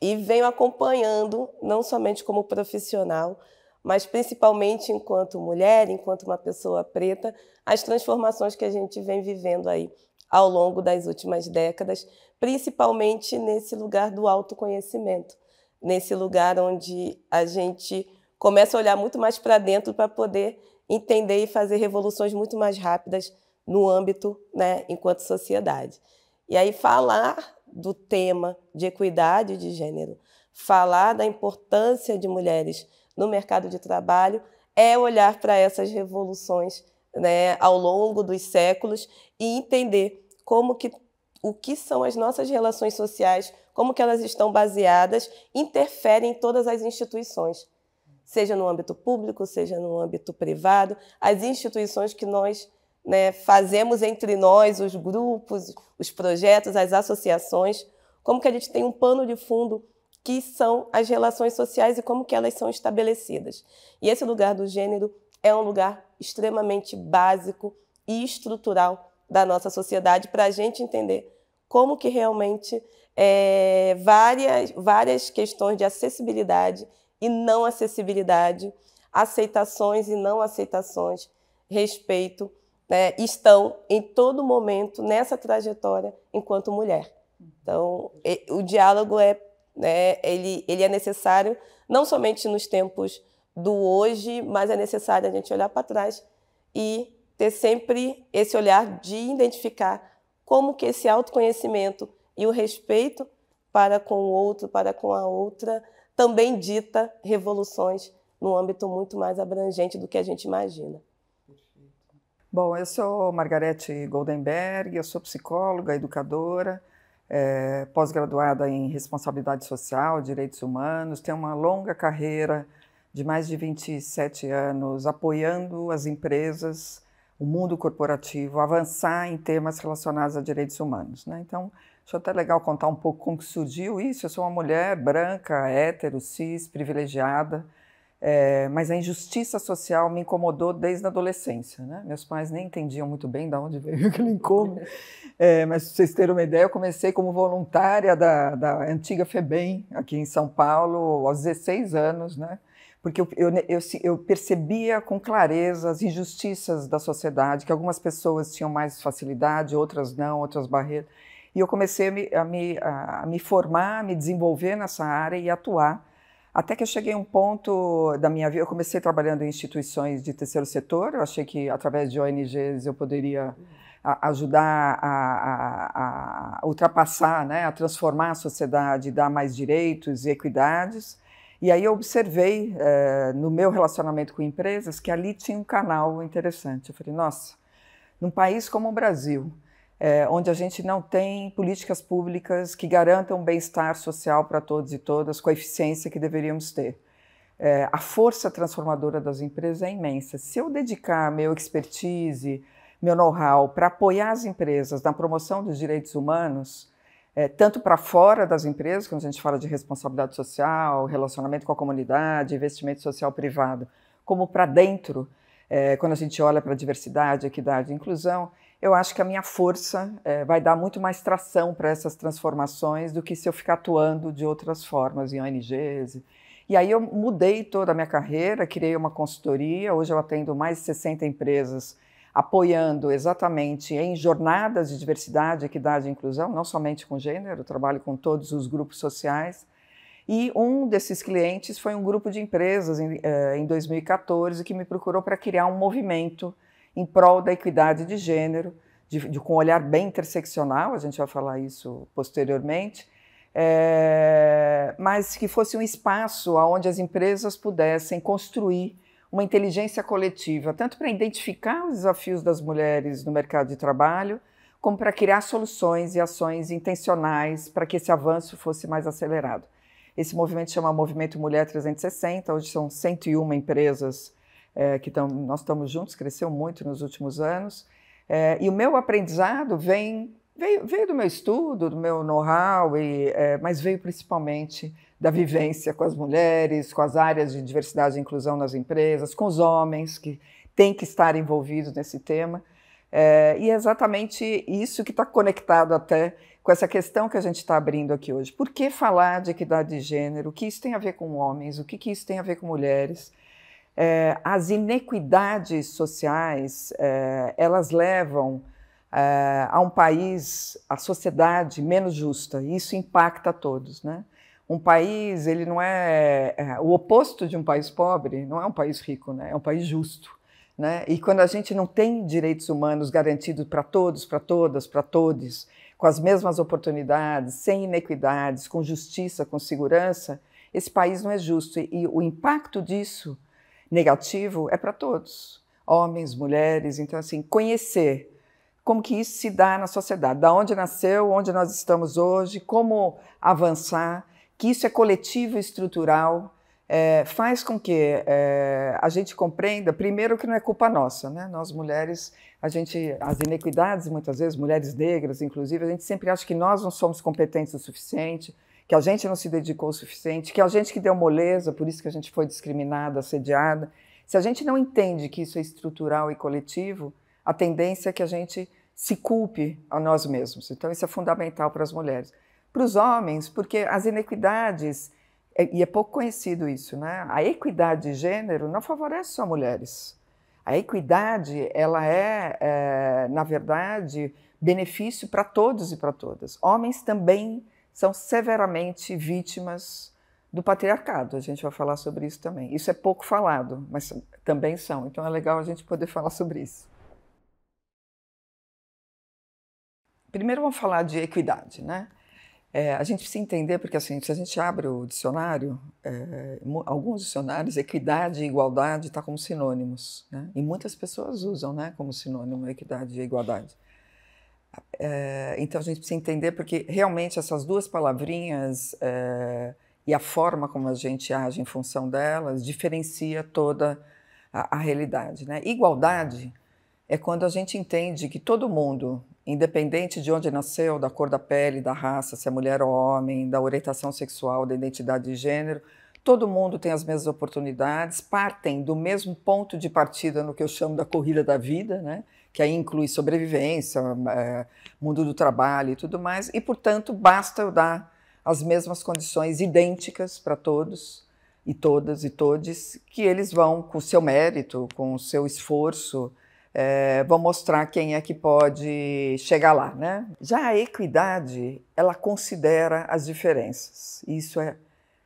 e venho acompanhando, não somente como profissional, mas principalmente enquanto mulher, enquanto uma pessoa preta, as transformações que a gente vem vivendo aí ao longo das últimas décadas, principalmente nesse lugar do autoconhecimento nesse lugar onde a gente começa a olhar muito mais para dentro para poder entender e fazer revoluções muito mais rápidas no âmbito, né, enquanto sociedade. E aí falar do tema de equidade de gênero, falar da importância de mulheres no mercado de trabalho é olhar para essas revoluções, né, ao longo dos séculos e entender como que o que são as nossas relações sociais como que elas estão baseadas, interferem em todas as instituições, seja no âmbito público, seja no âmbito privado, as instituições que nós né, fazemos entre nós, os grupos, os projetos, as associações, como que a gente tem um pano de fundo que são as relações sociais e como que elas são estabelecidas. E esse lugar do gênero é um lugar extremamente básico e estrutural da nossa sociedade para a gente entender como que realmente é, várias, várias questões de acessibilidade e não acessibilidade, aceitações e não aceitações, respeito, né, estão em todo momento nessa trajetória enquanto mulher. Então, o diálogo é, né, ele, ele é necessário não somente nos tempos do hoje, mas é necessário a gente olhar para trás e ter sempre esse olhar de identificar como que esse autoconhecimento e o respeito para com o outro, para com a outra, também dita revoluções num âmbito muito mais abrangente do que a gente imagina. Bom, eu sou Margarete Goldenberg, eu sou psicóloga, educadora, é, pós-graduada em responsabilidade social, direitos humanos, tenho uma longa carreira de mais de 27 anos apoiando as empresas o mundo corporativo avançar em temas relacionados a direitos humanos. Né? Então, acho é até legal contar um pouco como surgiu isso. Eu sou uma mulher branca, hétero, cis, privilegiada, é, mas a injustiça social me incomodou desde a adolescência. Né? Meus pais nem entendiam muito bem de onde veio aquele incômodo, é, mas para vocês terem uma ideia, eu comecei como voluntária da, da antiga FEBEM, aqui em São Paulo, aos 16 anos, né? porque eu, eu, eu, eu, percebia com clareza as injustiças da sociedade, que algumas pessoas tinham mais facilidade, outras não, outras barreiras. E eu comecei a me, a me, a me formar, a me desenvolver nessa área e atuar, até que eu cheguei a um ponto da minha vida. Eu comecei trabalhando em instituições de terceiro setor, eu achei que através de ONGs eu poderia ajudar a, a ultrapassar, né, a transformar a sociedade, dar mais direitos e equidades. E aí eu observei eh, no meu relacionamento com empresas que ali tinha um canal interessante. Eu falei, nossa, num país como o Brasil, eh, onde a gente não tem políticas públicas que garantam bem-estar social para todos e todas com a eficiência que deveríamos ter. Eh, a força transformadora das empresas é imensa. Se eu dedicar meu expertise, meu know-how para apoiar as empresas na promoção dos direitos humanos, é, tanto para fora das empresas, quando a gente fala de responsabilidade social, relacionamento com a comunidade, investimento social privado, como para dentro, é, quando a gente olha para diversidade, equidade e inclusão, eu acho que a minha força é, vai dar muito mais tração para essas transformações do que se eu ficar atuando de outras formas, em ONGs. E aí eu mudei toda a minha carreira, criei uma consultoria, hoje eu atendo mais de 60 empresas apoiando exatamente em jornadas de diversidade, equidade e inclusão, não somente com gênero, trabalho com todos os grupos sociais. E um desses clientes foi um grupo de empresas em, eh, em 2014 que me procurou para criar um movimento em prol da equidade de gênero, de, de, com um olhar bem interseccional, a gente vai falar isso posteriormente, é, mas que fosse um espaço onde as empresas pudessem construir uma inteligência coletiva, tanto para identificar os desafios das mulheres no mercado de trabalho, como para criar soluções e ações intencionais para que esse avanço fosse mais acelerado. Esse movimento chama Movimento Mulher 360, hoje são 101 empresas é, que tão, nós estamos juntos, cresceu muito nos últimos anos. É, e o meu aprendizado vem Veio, veio do meu estudo, do meu know-how, é, mas veio principalmente da vivência com as mulheres, com as áreas de diversidade e inclusão nas empresas, com os homens que têm que estar envolvidos nesse tema. É, e é exatamente isso que está conectado até com essa questão que a gente está abrindo aqui hoje. Por que falar de equidade de gênero? O que isso tem a ver com homens? O que, que isso tem a ver com mulheres? É, as inequidades sociais, é, elas levam eh, a um país, a sociedade menos justa. Isso impacta a todos, né? Um país, ele não é, é, o oposto de um país pobre, não é um país rico, né? É um país justo, né? E quando a gente não tem direitos humanos garantidos para todos, para todas, para todos, com as mesmas oportunidades, sem inequidades, com justiça, com segurança, esse país não é justo e, e o impacto disso negativo é para todos, homens, mulheres. Então assim, conhecer como que isso se dá na sociedade, da onde nasceu, onde nós estamos hoje, como avançar, que isso é coletivo e estrutural, é, faz com que é, a gente compreenda, primeiro, que não é culpa nossa, né? Nós mulheres, a gente, as inequidades, muitas vezes, mulheres negras, inclusive, a gente sempre acha que nós não somos competentes o suficiente, que a gente não se dedicou o suficiente, que a gente que deu moleza, por isso que a gente foi discriminada, assediada. Se a gente não entende que isso é estrutural e coletivo, a tendência é que a gente se culpe a nós mesmos. Então, isso é fundamental para as mulheres. Para os homens, porque as inequidades, é, e é pouco conhecido isso, né? a equidade de gênero não favorece só mulheres. A equidade, ela é, é na verdade, benefício para todos e para todas. Homens também são severamente vítimas do patriarcado. A gente vai falar sobre isso também. Isso é pouco falado, mas também são. Então é legal a gente poder falar sobre isso. primeiro vamos falar de equidade, né? É, a gente precisa entender, porque assim, se a gente abre o dicionário, é, alguns dicionários, equidade e igualdade está como sinônimos. Né? E muitas pessoas usam né, como sinônimo equidade e igualdade. É, então a gente precisa entender, porque realmente essas duas palavrinhas é, e a forma como a gente age em função delas diferencia toda a, a realidade. Né? Igualdade é quando a gente entende que todo mundo independente de onde nasceu, da cor da pele, da raça, se é mulher ou homem, da orientação sexual, da identidade de gênero, todo mundo tem as mesmas oportunidades, partem do mesmo ponto de partida no que eu chamo da corrida da vida, né? que aí inclui sobrevivência, é, mundo do trabalho e tudo mais, e, portanto, basta eu dar as mesmas condições idênticas para todos e todas e todes, que eles vão, com o seu mérito, com o seu esforço, é, eh, vão mostrar quem é que pode chegar lá, né? Já a equidade, ela considera as diferenças. Isso é,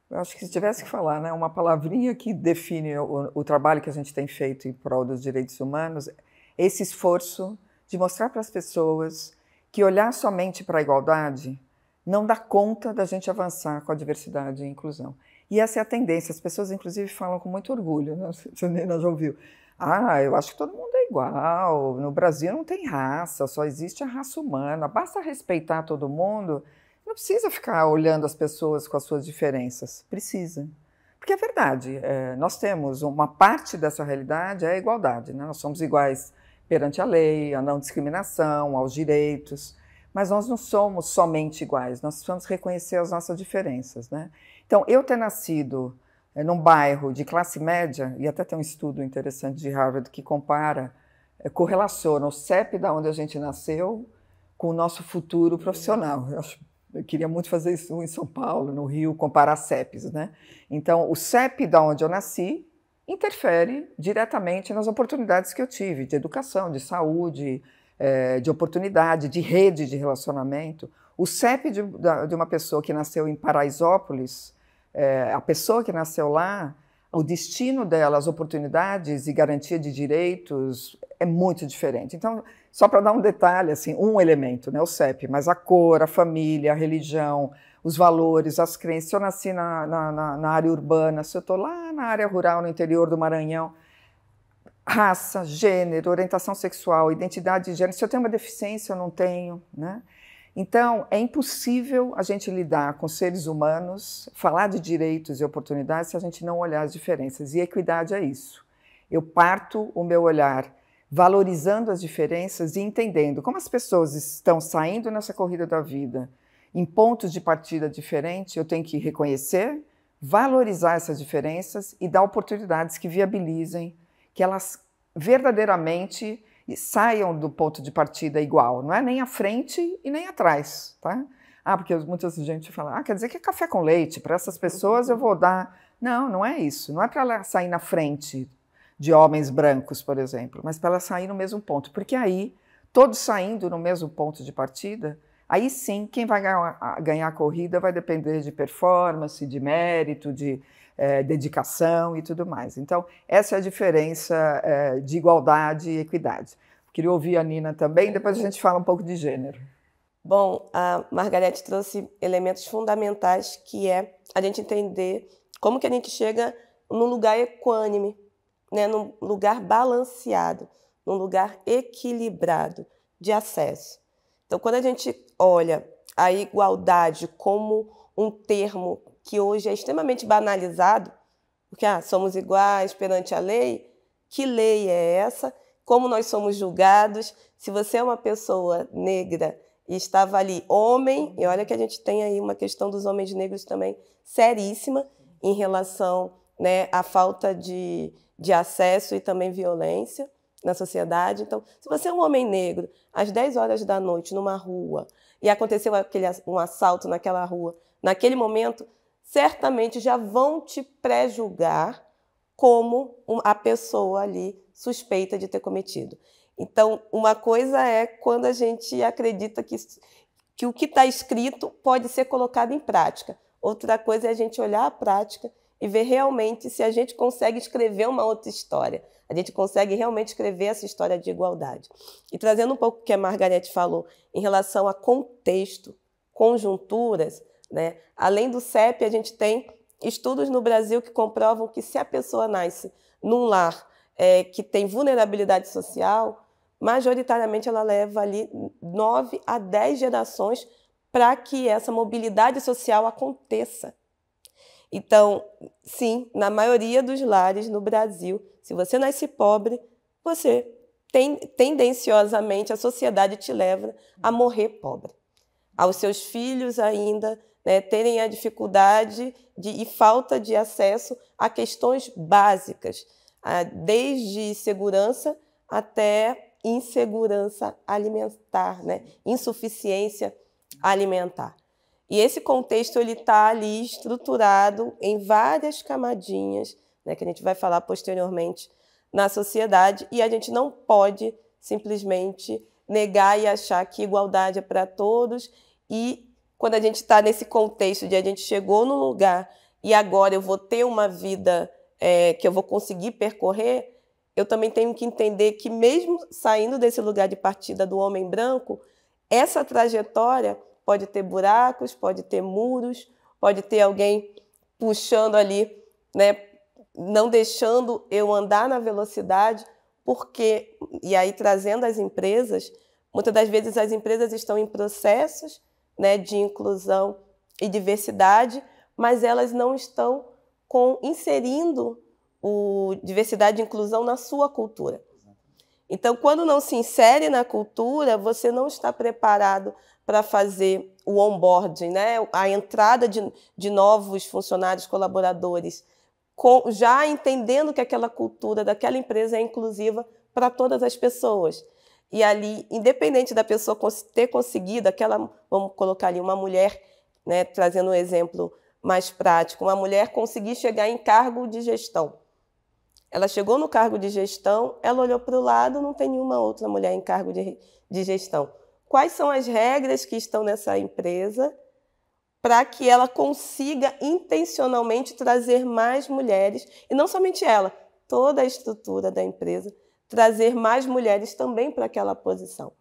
eu acho que se tivesse que falar, né, uma palavrinha que define o, o trabalho que a gente tem feito em prol dos direitos humanos, esse esforço de mostrar para as pessoas que olhar somente para a igualdade não dá conta da gente avançar com a diversidade e a inclusão. E essa é a tendência. As pessoas, inclusive, falam com muito orgulho, né? você já ouviu. Ah, eu acho que todo mundo é igual. No Brasil não tem raça, só existe a raça humana. Basta respeitar todo mundo. Não precisa ficar olhando as pessoas com as suas diferenças. Precisa. Porque é verdade, é, nós temos uma parte dessa realidade é a igualdade. Né? Nós somos iguais perante a lei, à não discriminação, aos direitos. Mas nós não somos somente iguais, nós precisamos reconhecer as nossas diferenças. Né? Então, eu ter nascido é, num bairro de classe média, e até tem um estudo interessante de Harvard que compara, é, correlaciona o CEP da onde a gente nasceu com o nosso futuro profissional. Eu, acho, eu queria muito fazer isso em São Paulo, no Rio, comparar CEPs, né? Então, o CEP da onde eu nasci interfere diretamente nas oportunidades que eu tive de educação, de saúde, é, de oportunidade, de rede de relacionamento. O CEP de, de, uma pessoa que nasceu em Paraisópolis é, a pessoa que nasceu lá, o destino dela, as oportunidades e garantia de direitos é muito diferente. Então, só para dar um detalhe, assim, um elemento, né, o CEP, mas a cor, a família, a religião, os valores, as crenças. Se eu nasci na, na, na área urbana, se eu estou lá na área rural, no interior do Maranhão, raça, gênero, orientação sexual, identidade de gênero, se eu tenho uma deficiência, eu não tenho, né? Então, é impossível a gente lidar com seres humanos, falar de direitos e oportunidades se a gente não olhar as diferenças. E equidade é isso. Eu parto o meu olhar valorizando as diferenças e entendendo como as pessoas estão saindo nessa corrida da vida em pontos de partida diferentes. Eu tenho que reconhecer, valorizar essas diferenças e dar oportunidades que viabilizem que elas verdadeiramente saiam do ponto de partida igual, não é nem à frente e nem atrás, tá? Ah, porque muita gente fala, ah, quer dizer que é café com leite, para essas pessoas eu vou dar. Não, não é isso. Não é para ela sair na frente de homens brancos, por exemplo, mas para ela sair no mesmo ponto. Porque aí, todos saindo no mesmo ponto de partida, aí sim, quem vai ganhar a corrida vai depender de performance, de mérito, de é, dedicação e tudo mais. Então, essa é a diferença é, de igualdade e equidade. Queria ouvir a Nina também, depois a gente fala um pouco de gênero. Bom, a Margarete trouxe elementos fundamentais que é a gente entender como que a gente chega num lugar equânime, né, num lugar balanceado, num lugar equilibrado de acesso. Então, quando a gente olha a igualdade como um termo que hoje é extremamente banalizado, porque ah, somos iguais perante a lei. Que lei é essa? Como nós somos julgados? Se você é uma pessoa negra e estava ali homem, e olha que a gente tem aí uma questão dos homens negros também seríssima em relação né, à falta de, de acesso e também violência na sociedade. Então, se você é um homem negro, às 10 horas da noite, numa rua, e aconteceu aquele, um assalto naquela rua, naquele momento, certamente já vão te pré-julgar como a pessoa ali suspeita de ter cometido. Então, uma coisa é quando a gente acredita que, que o que está escrito pode ser colocado em prática. Outra coisa é a gente olhar a prática e ver realmente se a gente consegue escrever uma outra história. A gente consegue realmente escrever essa história de igualdade. E trazendo um pouco o que a Margarete falou em relação a contexto, conjunturas, né? Além do CEP, a gente tem estudos no Brasil que comprovam que se a pessoa nasce num lar é, que tem vulnerabilidade social, majoritariamente ela leva ali 9 a 10 gerações para que essa mobilidade social aconteça. Então, sim, na maioria dos lares no Brasil, se você nasce pobre, você tem, tendenciosamente a sociedade te leva a morrer pobre. Aos seus filhos ainda né, terem a dificuldade de, e falta de acesso a questões básicas, a, desde segurança até insegurança alimentar, né, insuficiência alimentar. E esse contexto ele está ali estruturado em várias camadinhas, né, que a gente vai falar posteriormente na sociedade, e a gente não pode simplesmente negar e achar que igualdade é para todos e quando a gente está nesse contexto de a gente chegou num lugar e agora eu vou ter uma vida é, que eu vou conseguir percorrer, eu também tenho que entender que, mesmo saindo desse lugar de partida do homem branco, essa trajetória pode ter buracos, pode ter muros, pode ter alguém puxando ali, né, não deixando eu andar na velocidade, porque, e aí trazendo as empresas, muitas das vezes as empresas estão em processos né, de inclusão e diversidade, mas elas não estão com, inserindo o diversidade e inclusão na sua cultura. Então, quando não se insere na cultura, você não está preparado para fazer o onboarding, né? a entrada de, de novos funcionários, colaboradores, com, já entendendo que aquela cultura daquela empresa é inclusiva para todas as pessoas. E ali, independente da pessoa ter conseguido, aquela, vamos colocar ali, uma mulher, né, trazendo um exemplo mais prático, uma mulher conseguir chegar em cargo de gestão. Ela chegou no cargo de gestão, ela olhou para o lado, não tem nenhuma outra mulher em cargo de, de gestão. Quais são as regras que estão nessa empresa para que ela consiga intencionalmente trazer mais mulheres, e não somente ela, toda a estrutura da empresa, trazer mais mulheres também para aquela posição.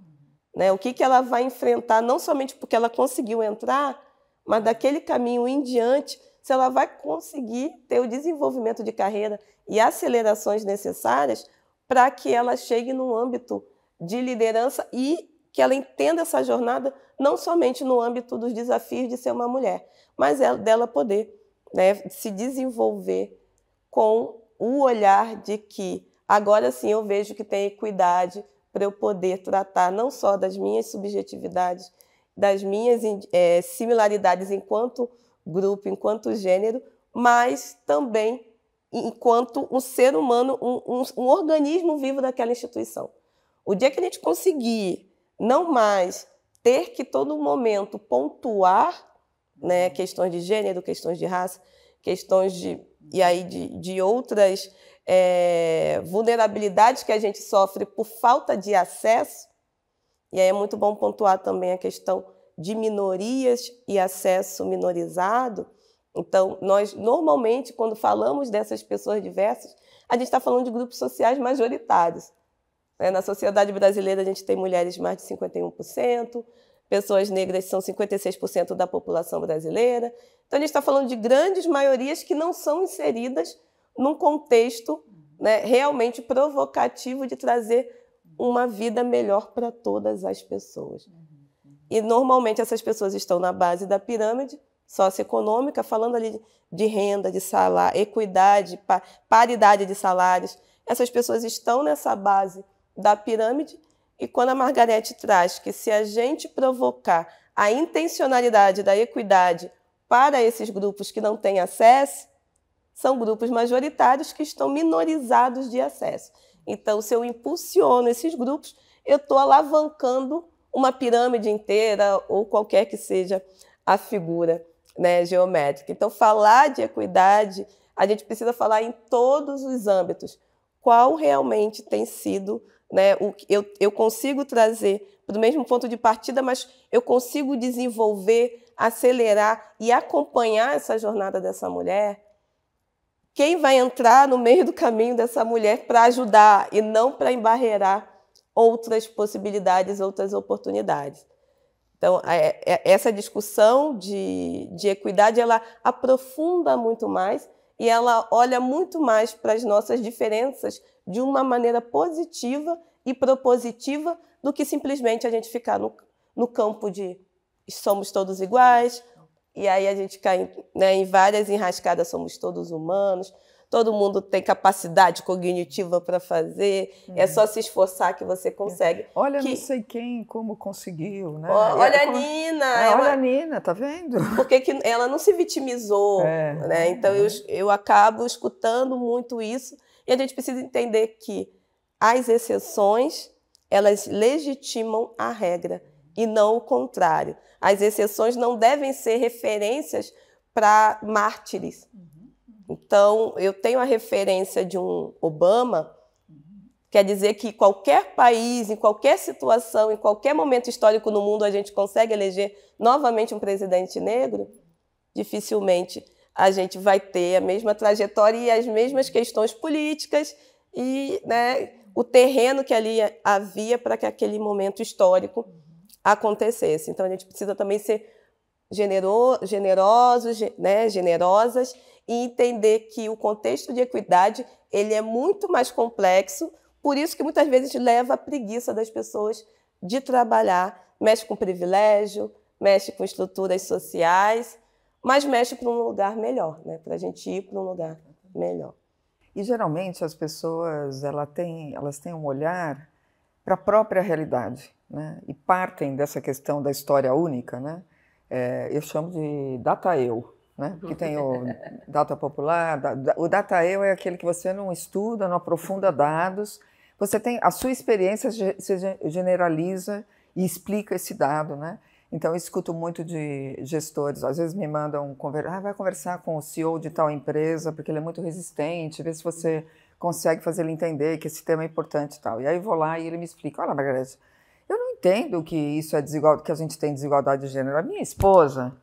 Né? O que, que ela vai enfrentar, não somente porque ela conseguiu entrar, mas daquele caminho em diante, se ela vai conseguir ter o desenvolvimento de carreira e acelerações necessárias para que ela chegue no âmbito de liderança e que ela entenda essa jornada não somente no âmbito dos desafios de ser uma mulher, mas ela, é dela poder né, se desenvolver com o olhar de que Agora sim eu vejo que tem equidade para eu poder tratar não só das minhas subjetividades, das minhas é, similaridades enquanto grupo, enquanto gênero, mas também enquanto um ser humano, um, um, um organismo vivo daquela instituição. O dia que a gente conseguir não mais ter que todo momento pontuar né, questões de gênero, questões de raça, questões de e aí de, de outras é, vulnerabilidades que a gente sofre por falta de acesso. E aí é muito bom pontuar também a questão de minorias e acesso minorizado. Então, nós normalmente, quando falamos dessas pessoas diversas, a gente está falando de grupos sociais majoritários. Né? Na sociedade brasileira, a gente tem mulheres mais de 51%, pessoas negras são 56% da população brasileira. Então, a gente está falando de grandes maiorias que não são inseridas num contexto né, realmente provocativo de trazer uma vida melhor para todas as pessoas. E normalmente essas pessoas estão na base da pirâmide socioeconômica, falando ali de renda, de salário, equidade, paridade de salários. Essas pessoas estão nessa base da pirâmide e quando a Margarete traz que se a gente provocar a intencionalidade da equidade para esses grupos que não têm acesso, são grupos majoritários que estão minorizados de acesso. Então, se eu impulsiono esses grupos, eu estou alavancando uma pirâmide inteira ou qualquer que seja a figura né, geométrica. Então, falar de equidade, a gente precisa falar em todos os âmbitos. Qual realmente tem sido, né, o, eu, eu consigo trazer para o mesmo ponto de partida, mas eu consigo desenvolver, acelerar e acompanhar essa jornada dessa mulher quem vai entrar no meio do caminho dessa mulher para ajudar e não para embarrear outras possibilidades, outras oportunidades? Então, é, é, essa discussão de, de equidade, ela aprofunda muito mais e ela olha muito mais para as nossas diferenças de uma maneira positiva e propositiva do que simplesmente a gente ficar no, no campo de somos todos iguais, e aí a gente cai né, em várias enrascadas, somos todos humanos, todo mundo tem capacidade cognitiva para fazer, é. é. só se esforçar que você consegue. É. Olha, que... não sei quem, como conseguiu, né? Olha, a como... É Nina! É, ela... Olha a Nina, tá vendo? Porque que ela não se vitimizou, é. né? Então eu, uhum. eu acabo escutando muito isso e a gente precisa entender que as exceções, elas legitimam a regra e não o contrário. As exceções não devem ser referências para mártires. Uhum. Então, eu tenho a referência de um Obama, uhum. quer dizer que qualquer país, em qualquer situação, em qualquer momento histórico no mundo, a gente consegue eleger novamente um presidente negro? Dificilmente a gente vai ter a mesma trajetória e as mesmas questões políticas e né, o terreno que ali havia para que aquele momento histórico acontecesse. Então a gente precisa também ser genero, generosos, né, generosas e entender que o contexto de equidade ele é muito mais complexo, por isso que muitas vezes leva a preguiça das pessoas de trabalhar, mexe com privilégio, mexe com estruturas sociais, mas mexe para um lugar melhor, né, para a gente ir para um lugar melhor. E geralmente as pessoas ela tem, elas têm um olhar para a própria realidade né? e partem dessa questão da história única. Né? É, eu chamo de data eu, né? porque tem o data popular. o data eu é aquele que você não estuda, não aprofunda dados. Você tem a sua experiência, você generaliza e explica esse dado. Né? Então, eu escuto muito de gestores. Às vezes me mandam conversar, ah, vai conversar com o CEO de tal empresa, porque ele é muito resistente, vê se você consegue fazer ele entender que esse tema é importante e tal. E aí vou lá e ele me explica: olha, Margarete, eu não entendo que isso é desigual, que a gente tem desigualdade de gênero. A minha esposa,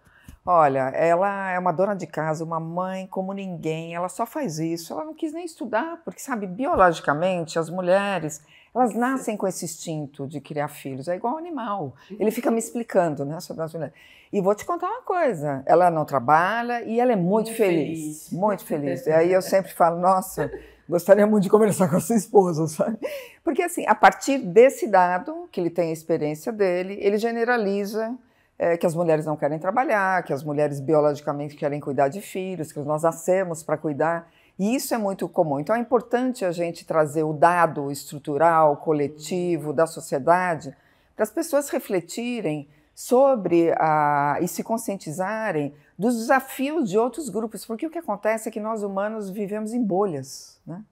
olha, ela é uma dona de casa, uma mãe como ninguém, ela só faz isso. Ela não quis nem estudar, porque, sabe, biologicamente, as mulheres. Elas nascem com esse instinto de criar filhos, é igual animal. Uhum. Ele fica me explicando, né, sobre as mulheres. E vou te contar uma coisa, ela não trabalha e ela é muito, muito feliz, feliz, muito feliz. E aí eu sempre falo, nossa, gostaria muito de conversar com a sua esposa, sabe? Porque, assim, a partir desse dado, que ele tem a experiência dele, ele generaliza é, que as mulheres não querem trabalhar, que as mulheres biologicamente querem cuidar de filhos, que nós nascemos para cuidar. E isso é muito comum. Então, é importante a gente trazer o dado estrutural, coletivo, da sociedade, para as pessoas refletirem sobre a, e se conscientizarem dos desafios de outros grupos, porque o que acontece é que nós humanos vivemos em bolhas, né?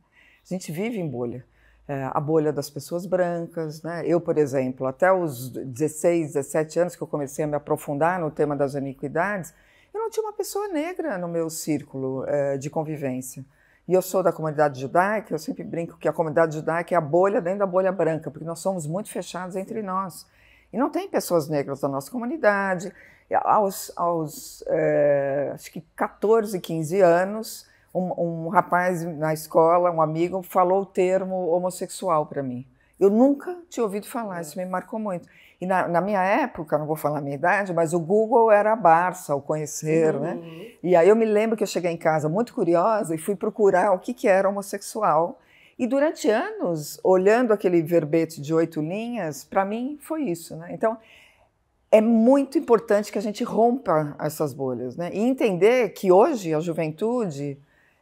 A gente vive em bolha. É, a bolha das pessoas brancas, né? Eu, por exemplo, até os 16, 17 anos que eu comecei a me aprofundar no tema das iniquidades, eu não tinha uma pessoa negra no meu círculo é, de convivência. E eu sou da comunidade judaica, eu sempre brinco que a comunidade judaica é a bolha dentro da bolha branca, porque nós somos muito fechados entre nós. E não tem pessoas negras na nossa comunidade, aos, aos é, acho que 14, 15 anos, um, um, rapaz na escola, um amigo, falou o termo homossexual para mim. Eu nunca tinha ouvido falar, isso me marcou muito. E na, na, minha época, não vou falar a minha idade, mas o Google era a Barça, o conhecer, né? uhum. né? E aí eu me lembro que eu cheguei em casa muito curiosa e fui procurar o que, que era homossexual. E durante anos, olhando aquele verbete de oito linhas, para mim foi isso, né? Então, é muito importante que a gente rompa essas bolhas, né? E entender que hoje a juventude,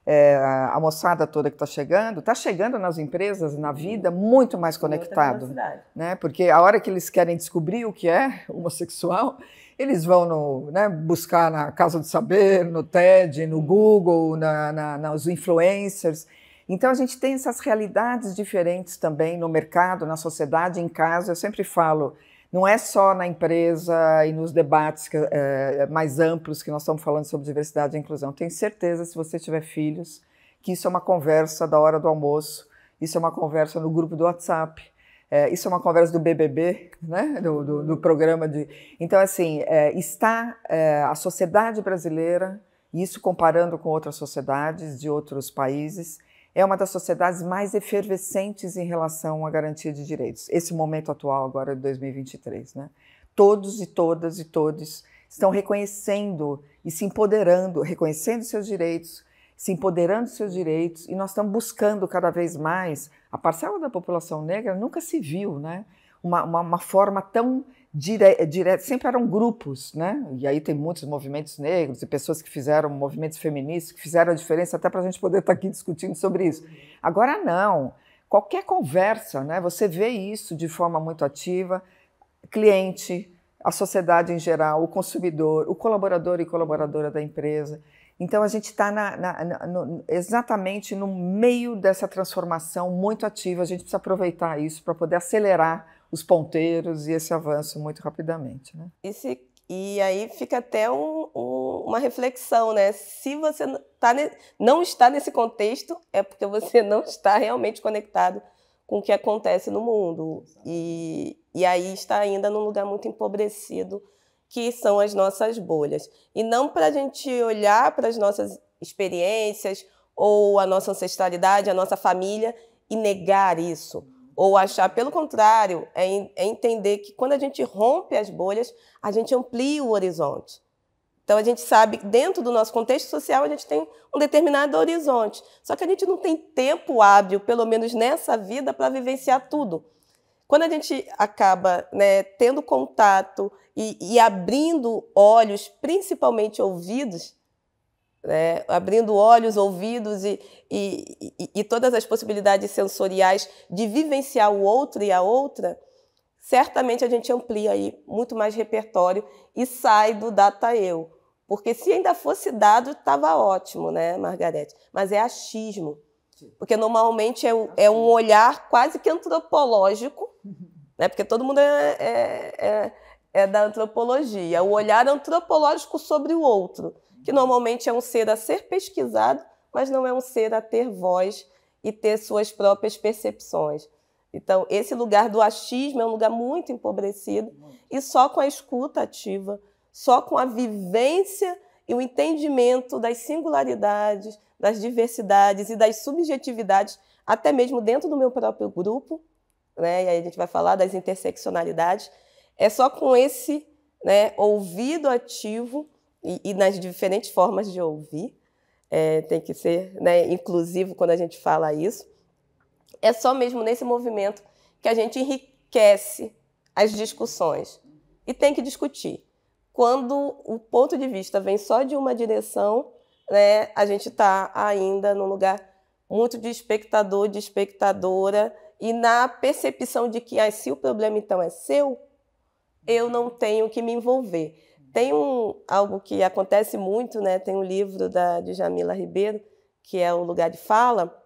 é, a moçada toda que está chegando, está chegando nas empresas, na vida, muito mais conectado, né? Porque a hora que eles querem descobrir o que é homossexual, eles vão no, né, buscar na Casa do Saber, no TED, no Google, na, na, nos influencers. Então a gente tem essas realidades diferentes também no mercado, na sociedade, em casa. Eu sempre falo não é só na empresa e nos debates que, é, mais amplos que nós estamos falando sobre diversidade e inclusão. Tenho certeza, se você tiver filhos, que isso é uma conversa da hora do almoço, isso é uma conversa no grupo do WhatsApp, é, isso é uma conversa do BBB, né? do, do, do programa de. Então, assim, é, está a sociedade brasileira, isso comparando com outras sociedades de outros países, é uma das sociedades mais efervescentes em relação à garantia de direitos. Esse momento atual agora de 2023, né? Todos e todas e todos estão reconhecendo e se empoderando, reconhecendo seus direitos, se empoderando seus direitos e nós estamos buscando cada vez mais. A parcela da população negra nunca se viu, né? Uma, uma, uma forma tão direto, eh, dire... sempre eram grupos, né? E aí tem muitos movimentos negros e pessoas que fizeram movimentos feministas, que fizeram a diferença até para a gente poder estar tá aqui discutindo sobre isso. Agora não. Qualquer conversa, né? Você vê isso de forma muito ativa, cliente, a sociedade em geral, o consumidor, o colaborador e colaboradora da empresa. Então a gente está exatamente no meio dessa transformação muito ativa. A gente precisa aproveitar isso para poder acelerar os ponteiros e esse avanço muito rapidamente. Né? E, se, e aí fica até um, um, uma reflexão, né? Se você tá ne, não está nesse contexto, é porque você não está realmente conectado com o que acontece no mundo. E, e aí está ainda num lugar muito empobrecido, que são as nossas bolhas. E não para a gente olhar para as nossas experiências ou a nossa ancestralidade, a nossa família e negar isso ou achar, pelo contrário, é, é entender que quando a gente rompe as bolhas, a gente amplia o horizonte. Então a gente sabe que dentro do nosso contexto social a gente tem um determinado horizonte. Só que a gente não tem tempo hábil, pelo menos nessa vida, para vivenciar tudo. Quando a gente acaba né, tendo contato e, e abrindo olhos, principalmente ouvidos, né? abrindo olhos, ouvidos e, e, e, e todas as possibilidades sensoriais de vivenciar o outro e a outra, certamente a gente amplia aí muito mais repertório e sai do data eu. Porque se ainda fosse dado, estava ótimo, né, Margarete? Mas é achismo. Porque normalmente é, é um olhar quase que antropológico, né? porque todo mundo é, é, é, é da antropologia, o olhar antropológico sobre o outro que normalmente é um ser a ser pesquisado, mas não é um ser a ter voz e ter suas próprias percepções. Então, esse lugar do achismo é um lugar muito empobrecido e só com a escuta ativa, só com a vivência e o entendimento das singularidades, das diversidades e das subjetividades, até mesmo dentro do meu próprio grupo, né? E aí a gente vai falar das interseccionalidades. É só com esse né, ouvido ativo e, e nas diferentes formas de ouvir. É, tem que ser né, inclusivo quando a gente fala isso. É só mesmo nesse movimento que a gente enriquece as discussões e tem que discutir. Quando o ponto de vista vem só de uma direção, né, a gente está ainda num lugar muito de espectador, de espectadora, e na percepção de que ah, se o problema então é seu, eu não tenho que me envolver. Tem um, algo que acontece muito, né? Tem um livro da, de Jamila Ribeiro, que é O Lugar de Fala,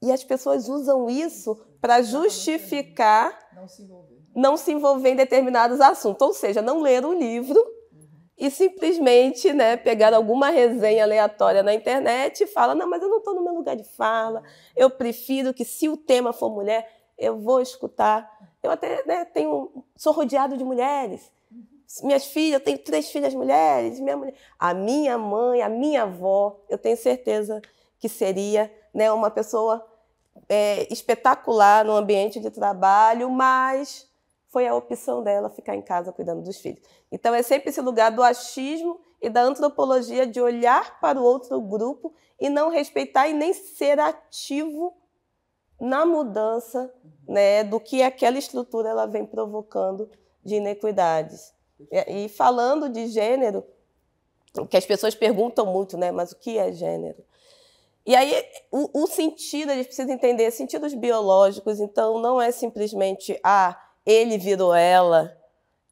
e as pessoas usam isso para justificar não se, envolver. não se envolver em determinados assuntos. Ou seja, não ler o livro uhum. e simplesmente né, pegar alguma resenha aleatória na internet e falar: não, mas eu não estou no meu lugar de fala, eu prefiro que se o tema for mulher, eu vou escutar. Eu até né, tenho, sou rodeado de mulheres minhas filhas, eu tenho três filhas mulheres, minha mulher, a minha mãe, a minha avó, eu tenho certeza que seria né, uma pessoa é, espetacular no ambiente de trabalho, mas foi a opção dela ficar em casa cuidando dos filhos. Então é sempre esse lugar do achismo e da antropologia de olhar para o outro grupo e não respeitar e nem ser ativo na mudança né, do que aquela estrutura ela vem provocando de inequidades. É, e falando de gênero, que as pessoas perguntam muito, né? Mas o que é gênero? E aí, o, o sentido, a gente precisa entender sentidos biológicos, então não é simplesmente, ah, ele virou ela,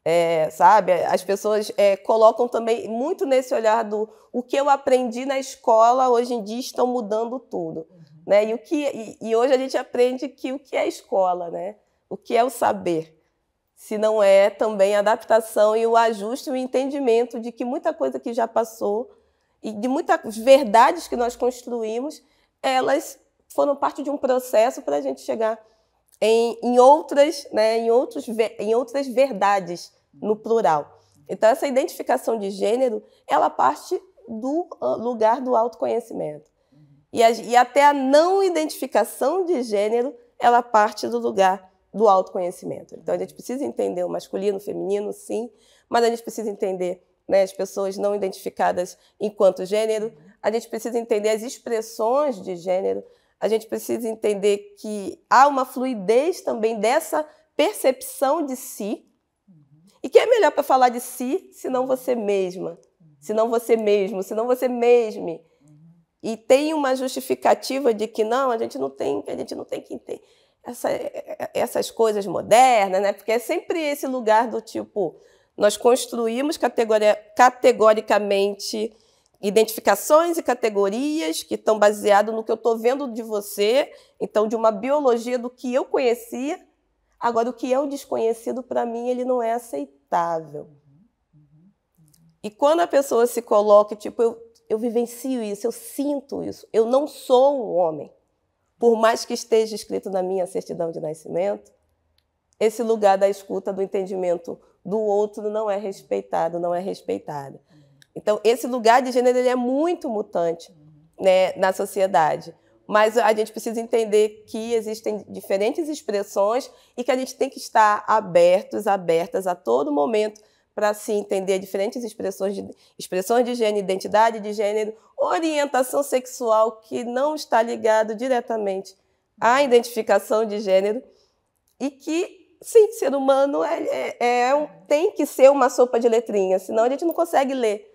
é, sabe? As pessoas é, colocam também muito nesse olhar do o que eu aprendi na escola, hoje em dia estão mudando tudo. Uhum. Né? E, o que, e, e hoje a gente aprende que o que é escola, né? o que é o saber se não é também a adaptação e o ajuste, o entendimento de que muita coisa que já passou e de muitas verdades que nós construímos, elas foram parte de um processo para a gente chegar em, em outras, né, em, outros, em outras verdades no plural. Então essa identificação de gênero, ela parte do ah, lugar do autoconhecimento. E, a, e até a não identificação de gênero, ela parte do lugar do autoconhecimento. Então a gente precisa entender o masculino, o feminino, sim, mas a gente precisa entender né, as pessoas não identificadas enquanto gênero, a gente precisa entender as expressões de gênero, a gente precisa entender que há uma fluidez também dessa percepção de si. E que é melhor para falar de si se não você mesma, se não você mesmo, se não você mesme. E tem uma justificativa de que não, a gente não tem, a gente não tem que entender essa, essas coisas modernas, né? Porque é sempre esse lugar do tipo, nós construímos categoricamente identificações e categorias que estão baseadas no que eu estou vendo de você, então de uma biologia do que eu conhecia. Agora, o que é o desconhecido para mim, ele não é aceitável. E quando a pessoa se coloca, tipo, eu, eu vivencio isso, eu sinto isso, eu não sou um homem por mais que esteja escrito na minha certidão de nascimento, esse lugar da escuta, do entendimento do outro não é respeitado, não é respeitada. Então, esse lugar de gênero ele é muito mutante né, na sociedade. Mas a gente precisa entender que existem diferentes expressões e que a gente tem que estar abertos, abertas a todo momento para se entender diferentes expressões de, expressões de gênero, identidade de gênero, orientação sexual que não está ligado diretamente à identificação de gênero e que, sim, ser humano é, é, é tem que ser uma sopa de letrinhas, senão a gente não consegue ler.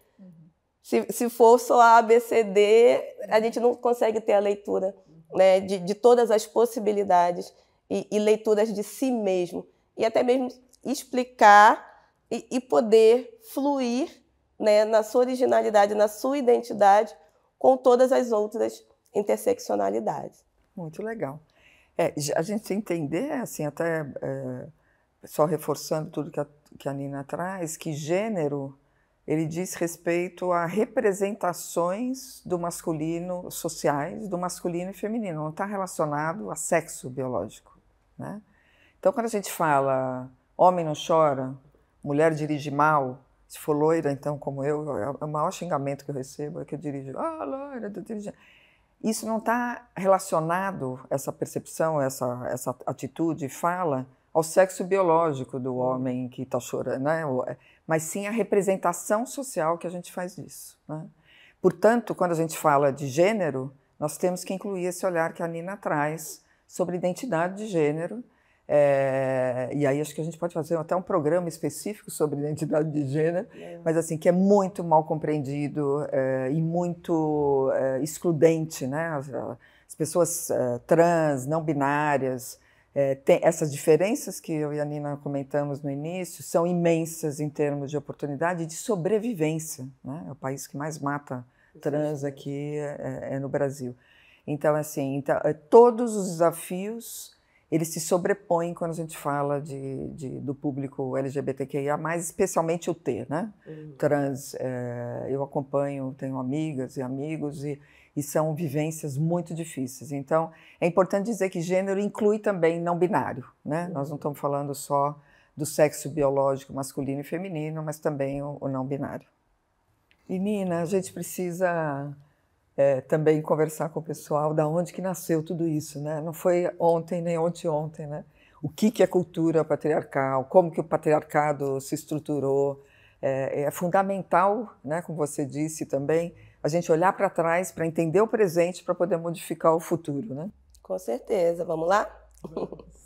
Se, se for só a b c d, a gente não consegue ter a leitura né, de, de todas as possibilidades e, e leituras de si mesmo. E até mesmo explicar e, e poder fluir né, na sua originalidade, na sua identidade, com todas as outras interseccionalidades. Muito legal. É, a gente entender, assim, até é, só reforçando tudo que a, que a Nina traz, que gênero ele diz respeito a representações do masculino, sociais, do masculino e feminino, não está relacionado a sexo biológico. Né? Então, quando a gente fala homem não chora, mulher dirige mal, se for loira, então, como eu, é, é o maior xingamento que eu recebo é que eu dirijo, ah, loira, tô dirigindo. Isso não está relacionado, essa percepção, essa, essa atitude, fala, ao sexo biológico do hum. homem que está chorando, né? É, mas sim à representação social que a gente faz disso. Né? Portanto, quando a gente fala de gênero, nós temos que incluir esse olhar que a Nina traz sobre identidade de gênero é, e aí acho que a gente pode fazer até um programa específico sobre identidade de gênero, é. mas assim, que é muito mal compreendido é, e muito eh, excludente, né? As, as pessoas trans, não binárias, tem, essas diferenças que eu e a Nina comentamos no início são imensas em termos de oportunidade e de sobrevivência. Né? É o país que mais mata trans né? aqui é, no Brasil. Então, assim, então, todos os desafios eles se sobrepõem quando a gente fala de, de do público LGBTQIA, mais especialmente o T, né? Uhum. Trans. É, eu acompanho, tenho amigas e amigos, e, e são vivências muito difíceis. Então, é importante dizer que gênero inclui também não binário, né? Uhum. Nós não estamos falando só do sexo biológico masculino e feminino, mas também o, o não binário. E Nina, a gente precisa é, também conversar com o pessoal da onde que nasceu tudo isso, né? Não foi ontem nem ontem ontem, né? O que que é cultura patriarcal? Como que o patriarcado se estruturou? É, é fundamental, né? Como você disse também, a gente olhar para trás para entender o presente para poder modificar o futuro, né? Com certeza. Vamos lá. Vamos.